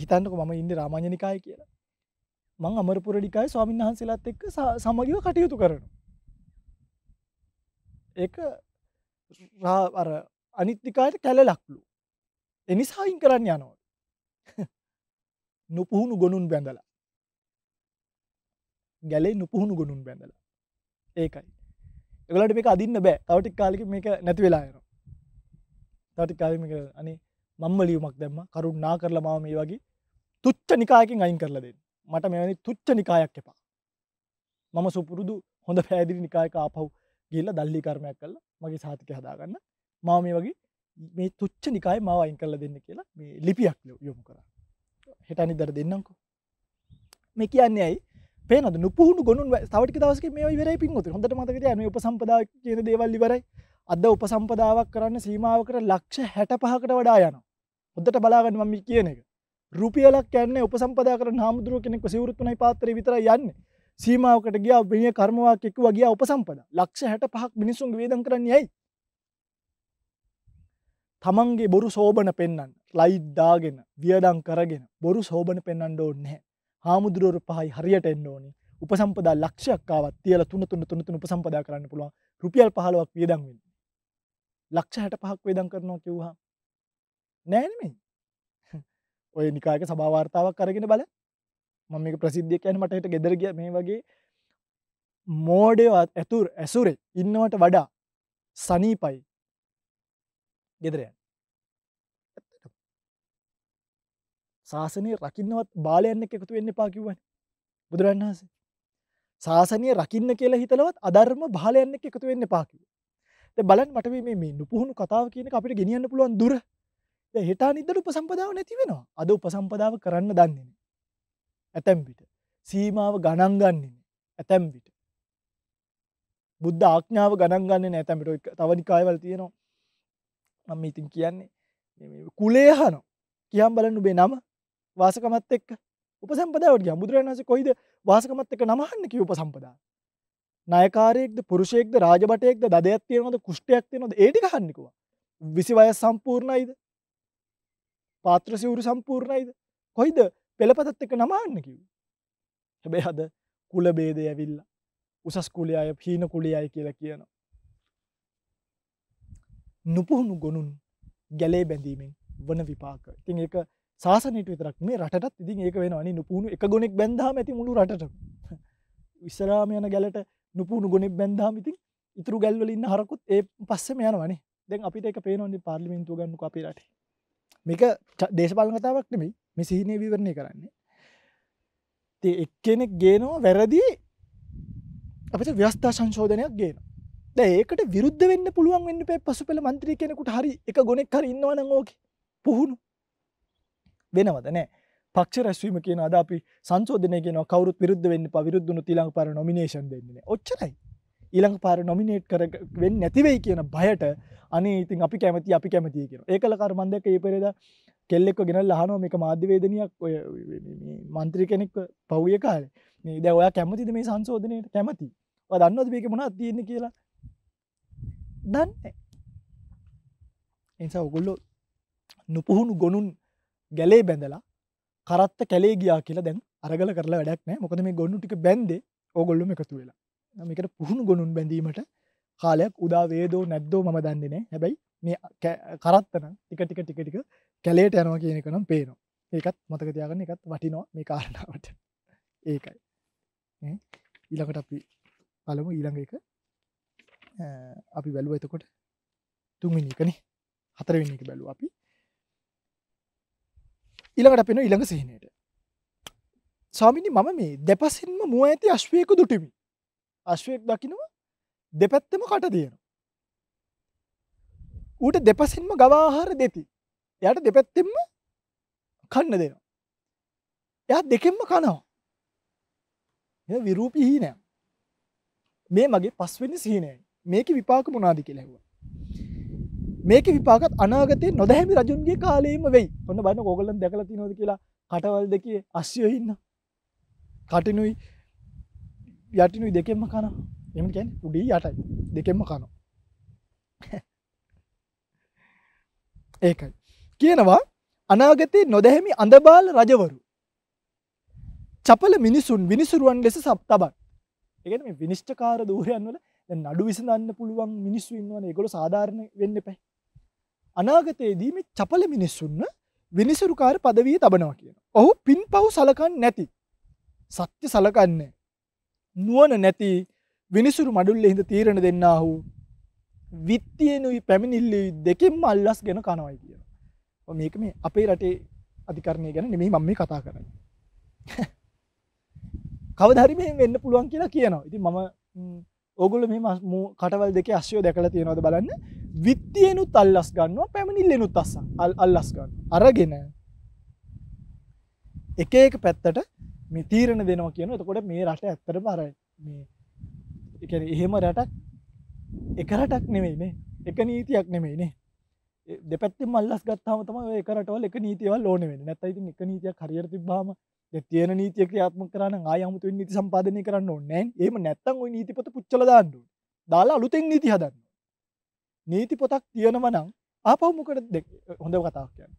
හිතන්නක මම ඉන්න රාමාජනිකාය කියලා මං අමරපුරඩිකායි ස්වාමීන් වහන්සේලාත් එක්ක සමගිව කටයුතු කරන ඒ අර අනිත්තිකායට කැල ලක්ලු එනිසාහින් කරන්න යනවා නොපුහුණු ගොනුන් බැඳලා ගැලේ නොපුහුණු ගොනුන් බැඳලා ඒකයි එගලට මේක අදින්න බෑ තවටික් කාලික මේක නැති වෙලායන දටි කාලමික අනේ මම්ම ලියුමක් දැම්ම කරුන් නා කරලා මාව මේ වගේ තුච්ච නිකායකින් අයින් කරලා දෙන්න මට මෙවැනි තුච්ච නිකායක් එපා මම සුපුරුදු හොඳ පැදිරි නිකායක ආපහු ගිල්ල දල්ලි කර්මයක් කල්ල මගේ සාතික හදාගන්න මා මේ වගේ මේ තුච්ච නිකාය මාව අයින් කරලා දෙන්න කියලා මේ ලිපියක් යොමු කර හෙටනි දර දෙන්නංකු මේ කියන්න ඇයි පේන නුපුහුණු ගොනු තවටි දවසක මේ වර පින් ොතු හොඳට මතක යන උපසම්පදා කියන දේවල්ලි වරයි අද උපසම්පදාවක් කරන්න සීමාවකට ලක්ෂ හැට පහකට වඩා යන. හොදට බලාගන්න මම කියන එක. රුපියලක් කියන්නේ උපසම්පදා කරන හාමුදුරුව කෙනෙක් සිවුරුත්තුනයි පාත්‍රය විතර යන්නේ. සීමාවකට ගියා බිනිය කර්මවාක් එක්කුව ගියා උපසම්පදා. ලක්ෂ හැට පහක් මිනිසුන්ගේ වේදම් කරන්නේ ඇයි? තමන්ගේ බොරු සෝබන පෙන්වන්න. ලයිට් දාගෙන වියදම් කරගෙන බොරු සෝබන පෙන්වන්න ඕනේ නැහැ. හාමුදුරුවරු පහයි හරියට එන්න ඕනේ. උපසම්පදා ලක්ෂයක් ආවත් තියලා 3 3 3 3 උපසම්පදා කරන්න පුළුවන්. රුපියල් 15ක් වියදම් වෙන්න. ලක්ෂ හැට පහක් වේදන් කරනවා කිව්වා නෑනමේ ඔය නිකායක සභවාර්තාවක් කරගෙන බල මම මේක ප්‍රසිද්ධිය කියන මට හිට ගෙදර ගිය මේ වගේ මෝඩයවත් ඇතුර ඇසුරේ ඉන්නවට වඩා සනීපයි ගෙදරයන් ශාසනය රකින්නවත් බාලයන්න එකතු වෙන්න පාකිවුවන බුදුරන් වහසේ ශාසනය රකින්න කියලා හිතලවත් අධර්ම බාලයන්න එකතු වෙන්න පාකිව දැන් බලන්න මට මේ මේ නුපුහුණු කතාව කියන එක අපිට ගෙනියන්න පුළුවන් දුර. දැන් හෙට අනිද්දාට උපසම්පදාව නැති වෙනවා. අද උපසම්පදාව කරන්න දන්නේ නැහැ. ඇතැම් විට සීමාව ගණන් ගන්නේ නැහැ. ඇතැම් විට බුද්ධ ආඥාව ගණන් ගන්නේ නැහැ ඇතැම් විට තව නිකායවල තියෙනවා. මම ඉතින් කියන්නේ මේ කුලේ අහනවා. කියන් බලන්න ඔබේ නම වාසකමත් එක්ක උපසම්පදාවට ගියා. බුදුරජාණන් වහන්සේ කොයිද වාසකමත් එක්ක නම අහන්න කිව්ව උපසම්පදාව. නයකාරයෙක්ද පුරුෂයෙක්ද රාජබටයෙක්ද දදයක් තියෙනවද කුෂ්ටයක් තියෙනවද ඒ ටික අහන්නිකවා. 20 වයස සම්පූර්ණයිද? පාත්‍ර සිවුරු සම්පූර්ණයිද? කොයිද පෙළපතත් එක්ක නම අහන්න කිව්වේ. හැබැයි අද කුල ભેදය ඇවිල්ලා උසස් කුලයේ අය හීන කුලයේ අය කියලා කියනවා. නුපුහුණු ගොනුන් ගැලේ බැඳීමෙන් වන විපාක. ඉතින් ඒක සාසනයට විතරක් මේ රටත් ඉතින් ඒක වෙනවා නේ නුපුහුණු එක ගොනෙක් බැඳාම ඇති මුළු රටටම. ඉස්සරහාම යන ගැලට නුපුුණු ගොනෙක් බැන්දාම ඉතින් ඉතුරු ගැල්වල ඉන්න හරකුත් ඒ පස්සම යනවනේ දැන් අපිට එක පේනොන්නේ පාර්ලිමින්තු ගන්නු අපිරට මේක දේශපාලනතාවක් නෙමයි මෙසිහිනය විවරණය කරන්නේ ති එක්කෙනෙක් ගේනවා වැරදි අපට ව්‍යස්ථා සංශෝධනයක් ගේන ඒකට විරුද්ධ වෙන්න පුළුවන් වෙන්න පේ පසු පෙළ මන්ත්‍රී කෙනෙකුට හරි එක ගොනෙක් හර ඉන්නවන ඕෝක පුහුණු වෙනවද නෑ පක්ෂ රැස්වීම කියන අද අපි සංශෝධනය කියන කවරුත් විරුද්ධ වෙන්න පවිරුද්ධුණු ඊළඟ පාර නොමිනේෂන් දෙන්නේ ඔච්චරයි ඊළඟ පාර නොමිනේට් කර වෙන්නේ නැති වෙයි කියන බයට අනේ ඉතින් අපි කැමති අපි කැමතියි කියන. ඒකල කර්මන් දැක්ක ඒ පෙරේදා කෙල්ලෙක්ව ගෙනල්ලා අහනවා මේක මාධ්‍ය වේදනියක් ඔය මන්ත්‍රී කෙනෙක් පව්ය කාලේ. මේ දැන් ඔයා කැමතිද මේ සංශෝධනයට කැමති? ඔයා දන්නවද මේකේ මොනවද තියෙන්නේ කියලා? දන්නේ නැහැ. එනිසා ඔගොල්ලෝ නුපුහුණු ගොනුන් ගැලේ බැඳලා කරත්ත කැලේ ගියා කියලා දැන් අරගල කරලා වැඩක් නෑ මොකද මේ ගොන්නු ටික බැන්දේ ඕගොල්ලොම එකතු වෙලා මේකට පුහුණු ගොනුන් බැඳීමට කාලයක් උදා වේදෝ නැද්දෝ මම දන්නේ නෑ හැබැයි මේ කරත්තන ටික ටික ටික ටික කැලේට යනවා කියන එක නම් පේනවා ඒකත් මතක තියාගන්න එකත් වටිනවා මේ කාරණාවට ඒකයි ඊළඟට අපි පළමු ඊළඟ එක අපි බැලුව එතකොට තුන්වෙනි එකනේ හතරවෙනි එක බැලුව අපි ඉළඟට පෙන ඉළඟ සිහිනයට ස්වාමිනි මම මේ දෙපසින්ම මුව ඇති අශ්වයක දුටිමි අශ්වයෙක් දකිනවා දෙපැත්තම කට දයන ඌට දෙපසින්ම ගවාහාර දෙති යට දෙපැත්තෙම කන්න දෙනවා එයා දෙකෙන්ම කනවා විරූපිහි නෑ මේ මගේ පස්වෙනි සිහිනයයි මේක විපාක මොනාදි කෙලෙහවා මේක විපාකත් අනාගතයේ නොදැහැමි රජුන්ගේ කාලයේම වෙයි. ඔන්න බලන්න ඕගොල්ලන් දැකලා තියෙනවද කියලා කටවල් දෙකේ අස්සියෝ ඉන්න. කටිනුයි යටිනුයි දෙකෙන්ම කනවා. එහෙම කියන්නේ උඩි යටයි දෙකෙන්ම කනවා. ඒකයි. කියනවා අනාගතයේ නොදැහැමි අඳබාල රජවරු. චපල මිනිසුන් විනිසුරුවන් ලෙස සප්තබන්. ඒ කියන්නේ මේ විනිශ්චකාර ධූරයන් වල නඩු විසඳන්න පුළුවන් මිනිස්සු ඉන්නවනේ ඒගොල්ලෝ සාධාරණ වෙන්න එපා. අනාගතයේදී මේ චපල මිනිස්සුන්න විනිසුරුකාර පදවී තබනවා කියන. ඔහු පින් පව් සලකන් නැති. සත්‍ය සලකන්නේ. නුවන නැති විනිසුරු මඩුල්ල හිඳ තීරණ දෙන්නාහු විත්තියනුයි පැමිණිල්ලි දෙකෙන්ම අල්ලස් ගැන කනවයි කියන. මේක මේ අපේ රටේ අධිකරණය ගැන නෙමෙයි මම මේ කතා කරන්නේ. කවදාරි මෙහෙම වෙන්න පුළුවන් කියලා කියනවා. ඉතින් මම ඔගොල මේ කටවල් දෙක අශ්‍යෝ දැකල තියෙනවද බලන්න විත්තියනුත් අල්ලස් ගන්නවා පැමිණිල්ලෙනුත් අස්ස අල්ලස් ගන්න අරගෙන එක එක පැත්තට මේ තීරණ දෙනවා කියන එතකොට මේ රට ඇත්තට බර මේ එහෙම රටක් එක රටක් නෙමෙයිනේ එක නීතියක් නෙමෙයිනේ දෙපැත්ති මල්ලස් ගත්තාම තම එකරටවල එක නීතිවල් ඕනෙ වෙන නැත්තයිති එක නීතියක් හරියට තිබ්බාම තියෙන නීතිය ක්‍රියාත්මක කරන්න ආය අමුතුවෙන් නීති සම්පාදනය කරන්න ඕනේ නැහැ. එහෙම නැත්නම් ওই නීති පොත පුච්චලා දාන්න ඕනේ. දාලා අලුතෙන් නීති හදන්න. නීති පොතක් තියෙනව නම් ආපහු මොකටද හොඳ කතාවක් කියන්නේ.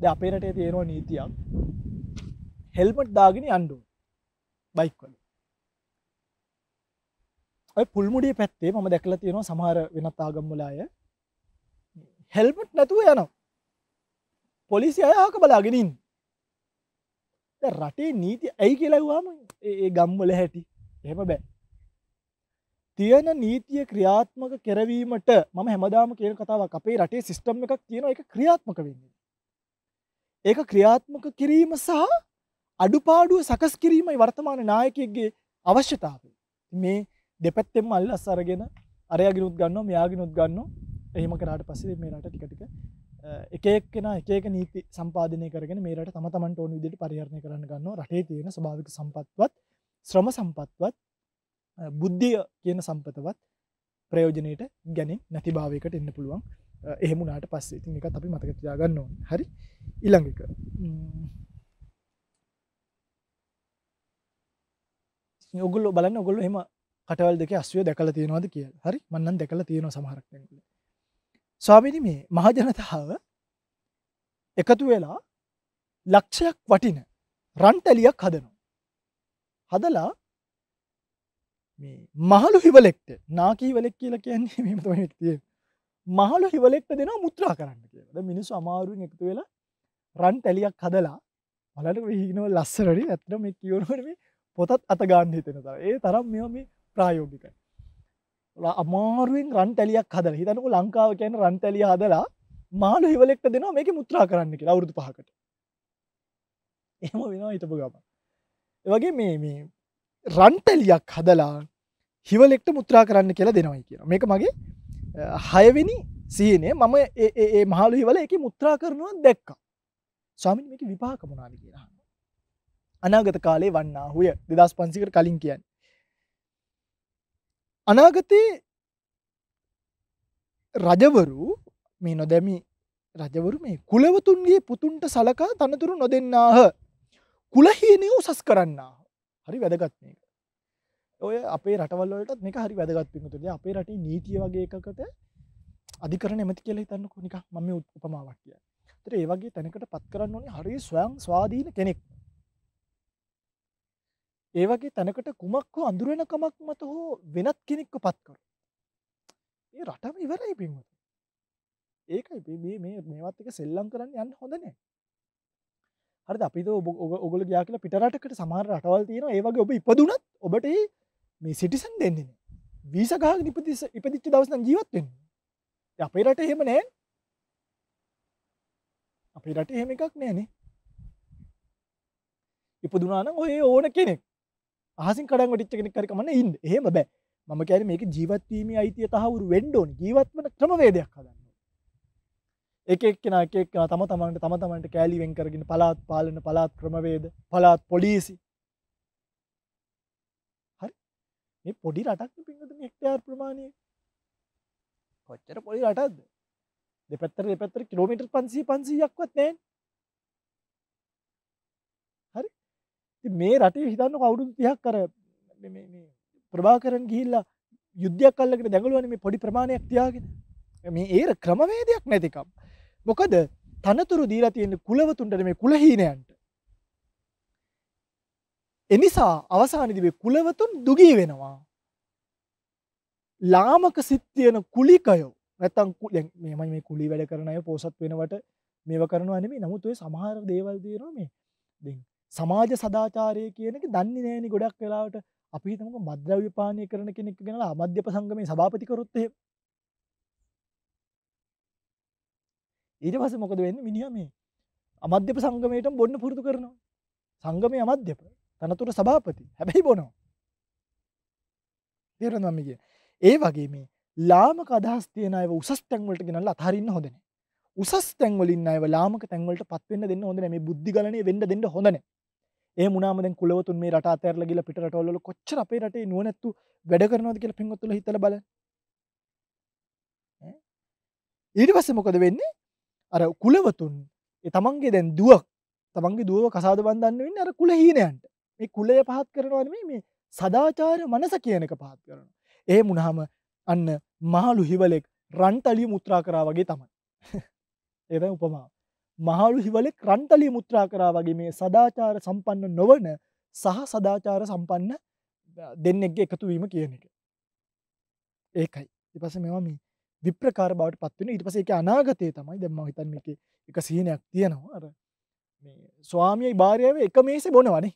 දැන් අපේ රටේ තියෙනවා නීතියක්. හෙල්මට් දාගෙන යන්න ඕනේ. බයික් වල. ඔය පුල්මුඩිය පැත්තේ මම දැකලා තියෙනවා සමහර වෙනත් ආගම් වල අය හෙල්මට් නැතුව යනවා. පොලිසිය අය ආක බලාගෙන ඉන්නේ. රටේ නීති ඇයි කියලවාම ඒ ගම්වල හැටි එහෙම බෑ තියෙන නීතිය ක්‍රියාත්මක කෙරවීමට මම හැමදාම කියන කතාවක් අපේ රටේ සිිස්ටම් එකක් තියෙන එක ක්‍රියාත්මක වෙන්නේ ඒක ක්‍රියාත්මක කිරීම සහ අඩුපාඩුව සකස් කිරීමයි වර්තමාන නායකයක්ගේ අවශ්‍යතාව මේ දෙපැත්තෙම අල්ල අස්සරගෙන අරයගෙනුත් ගන්න මෙයාගෙනුත් ගන්න එහෙම කරාට පස්සේ මේ රට ටිකටික එකක් කෙන එකක නීති සම්පාධනය කරගෙන මේට තම තමන්ට ඕන විදිට පරිහරණය කරන්න ගන්න රටේ තියෙන ස්භාවික සම්පත්වත් ශ්‍රම සම්පත්වත් බුද්ධිය කියන සම්පතවත් ප්‍රයෝජනයට ගැනින් නැති භාවකට එන්න පුළුවන් එහෙමුණට පස්සේ ඉතින් එකත් අපි මතකතියා ගන්න ඕන හරි ඉළඟක ඔගුල්ල බලන්න ඔගොල්ල හෙම කටවල් දෙක අස්වය දැකල තියෙනවාද කිය හරි මන්නන් දැකල තියෙන සමහරක්තැගල ස්වාමිනි මේ මහජනතාව එකතු වෙලා ලක්ෂයක් වටින රන්ටැලියක් හදනවා. හදලා මහලු හිවලෙක්ට නාකීවලෙක් කියල කියන්නේ මෙමතමක්තිය මහලු හිවලෙක්ට දෙෙන මුත්‍රා කරන්න කියද මිනිස්සු අමාරුවෙන් එකතු වෙලා රන් තැලියක් හදලා මලට විහිනව ලස්සරඩි ඇත්න මේ කියවරුවනේ පොතත් අතගාන්න හිතෙන තර ඒ තරම් මෙම ප්‍රායෝගිකයි අමාරුවෙන් රන්ටැලියක් හදල හිතනක ලංකාව කියන රන්ටැලිය හදලා මාළු හිවලෙක්ට දෙනවා මේක මුත්‍රා කරන්න කියලා අවුරුදු පහකට එහෙම වෙනවා හිතපු ගම වගේ මේ මේ රන්ටැලියක් හදලා හිවලෙක්ට මුත්‍රා කරන්න කියලා දෙනවයි කියන මේක මගේ හයවෙනි සීනේ මම ඒ මහලු හිවල එක මුත්‍රා කරනවා දැක්කා ස්වාමින් මේක විපාකමුණාද කියලා අනාගත කාලේ වන්නා හුය දෙදස් පන්සිකට කලින් කියන්න අනාගතයේ රජවරු මේ නොදැමි රජවරු මේ කුලවතුන්ගේ පුතුන්ට සලකා තනතුරු නොදෙන්නාහ කුලහීනය උසස් කරන්නා හරි වැදගත් මේක ඔය අපේ රටවල්ලට මේක හරි වැදගත් පිතුද අපේ රට නීතිය වගේ එකකට අධිකරන ඇමති කියලා හිතන්න කුණික මම උපමාවක් කිය තර ඒ වගේ තැනකට පත් කරන්න ඕනේ හරි ස්වයන් ස්වාධීන කෙනෙක් ඒ වගේ තැනකට කුමක් හෝ අඳුරෙන කමක් මත හෝ වෙනත් කෙනෙක්ව පත්කර. ඒ රටම ඉවරයි පින්වත. ඒකයි මේ මේ මේවත් එක සෙල්ලම් කරන්න යන්න හොඳ නෑ. හරිද අපිද ඔබ ඔගොල්ලෝ ගියා කියලා පිටරටකට සමහර රටවල් තියෙනවා ඒ වගේ ඔබ ඉපදුනත් ඔබට මේ සිටිසන් දෙන්නේ නෑ. වීසා ගහගෙන ඉපදිච්ච ඉපදිච්ච දවස් නම් ජීවත් වෙන්න. අපේ රටේ එහෙම නෑ. අපේ රටේ එහෙම එකක් නෑනේ. ඉපදුනා නම් ඔය ඕන කෙනෙක් අහසින් කඩන් වැටිච්ච කෙනෙක් හරි කමන්න ඉන්න. එහෙම බෑ. මම කියන්නේ මේක ජීවත් වීමේ අයිතිය තහවුරු වෙන්න ඕනේ. ජීවත් වෙන ක්‍රමවේදයක් හදන්න. එක එක්කෙනා එක එක්කෙනා තම තමන්ට තම තමන්ට කෑලි වෙන් කරගෙන පළාත් පාලන පළාත් ක්‍රමවේද පළාත් පොලිසි හරි මේ පොඩි රටක් පින්වතුනි හෙක්ටයාර් ප්‍රමාණය කොච්චර පොඩි රටක්ද දෙපැත්තට දෙපැත්තට කිලෝමීටර් 500 500ක්වත් නැහැ මේ රටේ හිතන්න කවුරුදු 30ක් අර මේ මේ ප්‍රභාකරන් ගිහිල්ලා යුද්ධයක් අල්ලගෙන දැඟලුවානේ මේ පොඩි ප්‍රමාණයක් තියාගෙන. මේ ඒ ක්‍රමවේදයක් නැතිකම්. මොකද තනතුරු දීලා තියෙන කුලවතුන්ට මේ කුලහීනයන්ට. එනිසා අවසානයේදී මේ කුලවතුන් දුගී වෙනවා. ලාමක සිත් තියෙන කුලිකයෝ නැත්තම් දැන් මේ මම මේ කුලී වැඩ කරන අය පෝසත් වෙනවට මේව කරනවා නෙමෙයි. නමුත් ඔය සමහර දේවල් දිනනවා මේ. දැන් සමාජ සදාචාරය කියනක දන්නේ නෑනි ගොඩක් වෙලාවට අපි තම මද්‍රව්‍ය පානය කරන කෙනෙක් ගෙනලා අමධ්‍යප සංගමය සභාපතිකරොත්තය ඊට පස මොකද වෙන්න මිනිිය මේ අමධ්‍යප සංගමයට බොන්න පුරදු කරනවා සංගමය අමධ්‍යප තනතුර සභාපති හැබැයි බොනවා තේරනම්මිගේ ඒ වගේ මේ ලාමක අදහස් තියනව උසස් තැන්වලට ගෙනල්ලා අහරන්න හොඳන උසස් තැන්වලින් අය ලාමක තැන්වලට පත්වෙන්න දෙන්න හොඳන මේ බුද්ධිගලනය වෙන්න දෙන්න හොඳනේ ඒ මුණම දැන් කුලවතුන් මේ රට අතහැරලා ගිහලා පිට රටවල කොච්චර අපේ රටේ නුවණැත්තු වැඩ කරනවද කියලා පින්වත්තුල හිතලා බලන්න. ඊට පස්සේ මොකද වෙන්නේ? අර කුලවතුන් ඒ තමන්ගේ දැන් දුවක් තමන්ගේ දුව කසාද බඳන්න වෙන්නේ අර කුල හීනයන්ට. මේ කුලය පහත් කරනවා නෙමෙයි මේ සදාචාර මනස කියන එක පහත් කරනවා. ඒ වුණාම අන්න මහලු හිවලෙක් රන්තලිය මුත්‍රා කරා වගේ තමයි. ඒ තමයි උපමාව. මහලු හිවලෙක් රන්තලිය මුත්‍රා කරා වගේ මේ සදාචාර සම්පන්න නොවන සහ සදාචාර සම්පන්න දෙන්නෙක්ගේ එකතු වීම කියන එක. ඒකයි ඉපස මෙවා මේ විප්‍රකාර බවට පත්වෙන ඉට පස එක අනාගතය තමයි දෙම හිතන් එක එක සිහිනයක් තියෙනවා අර ස්වාමියයි භාරයාව එක මේස බොනවනේ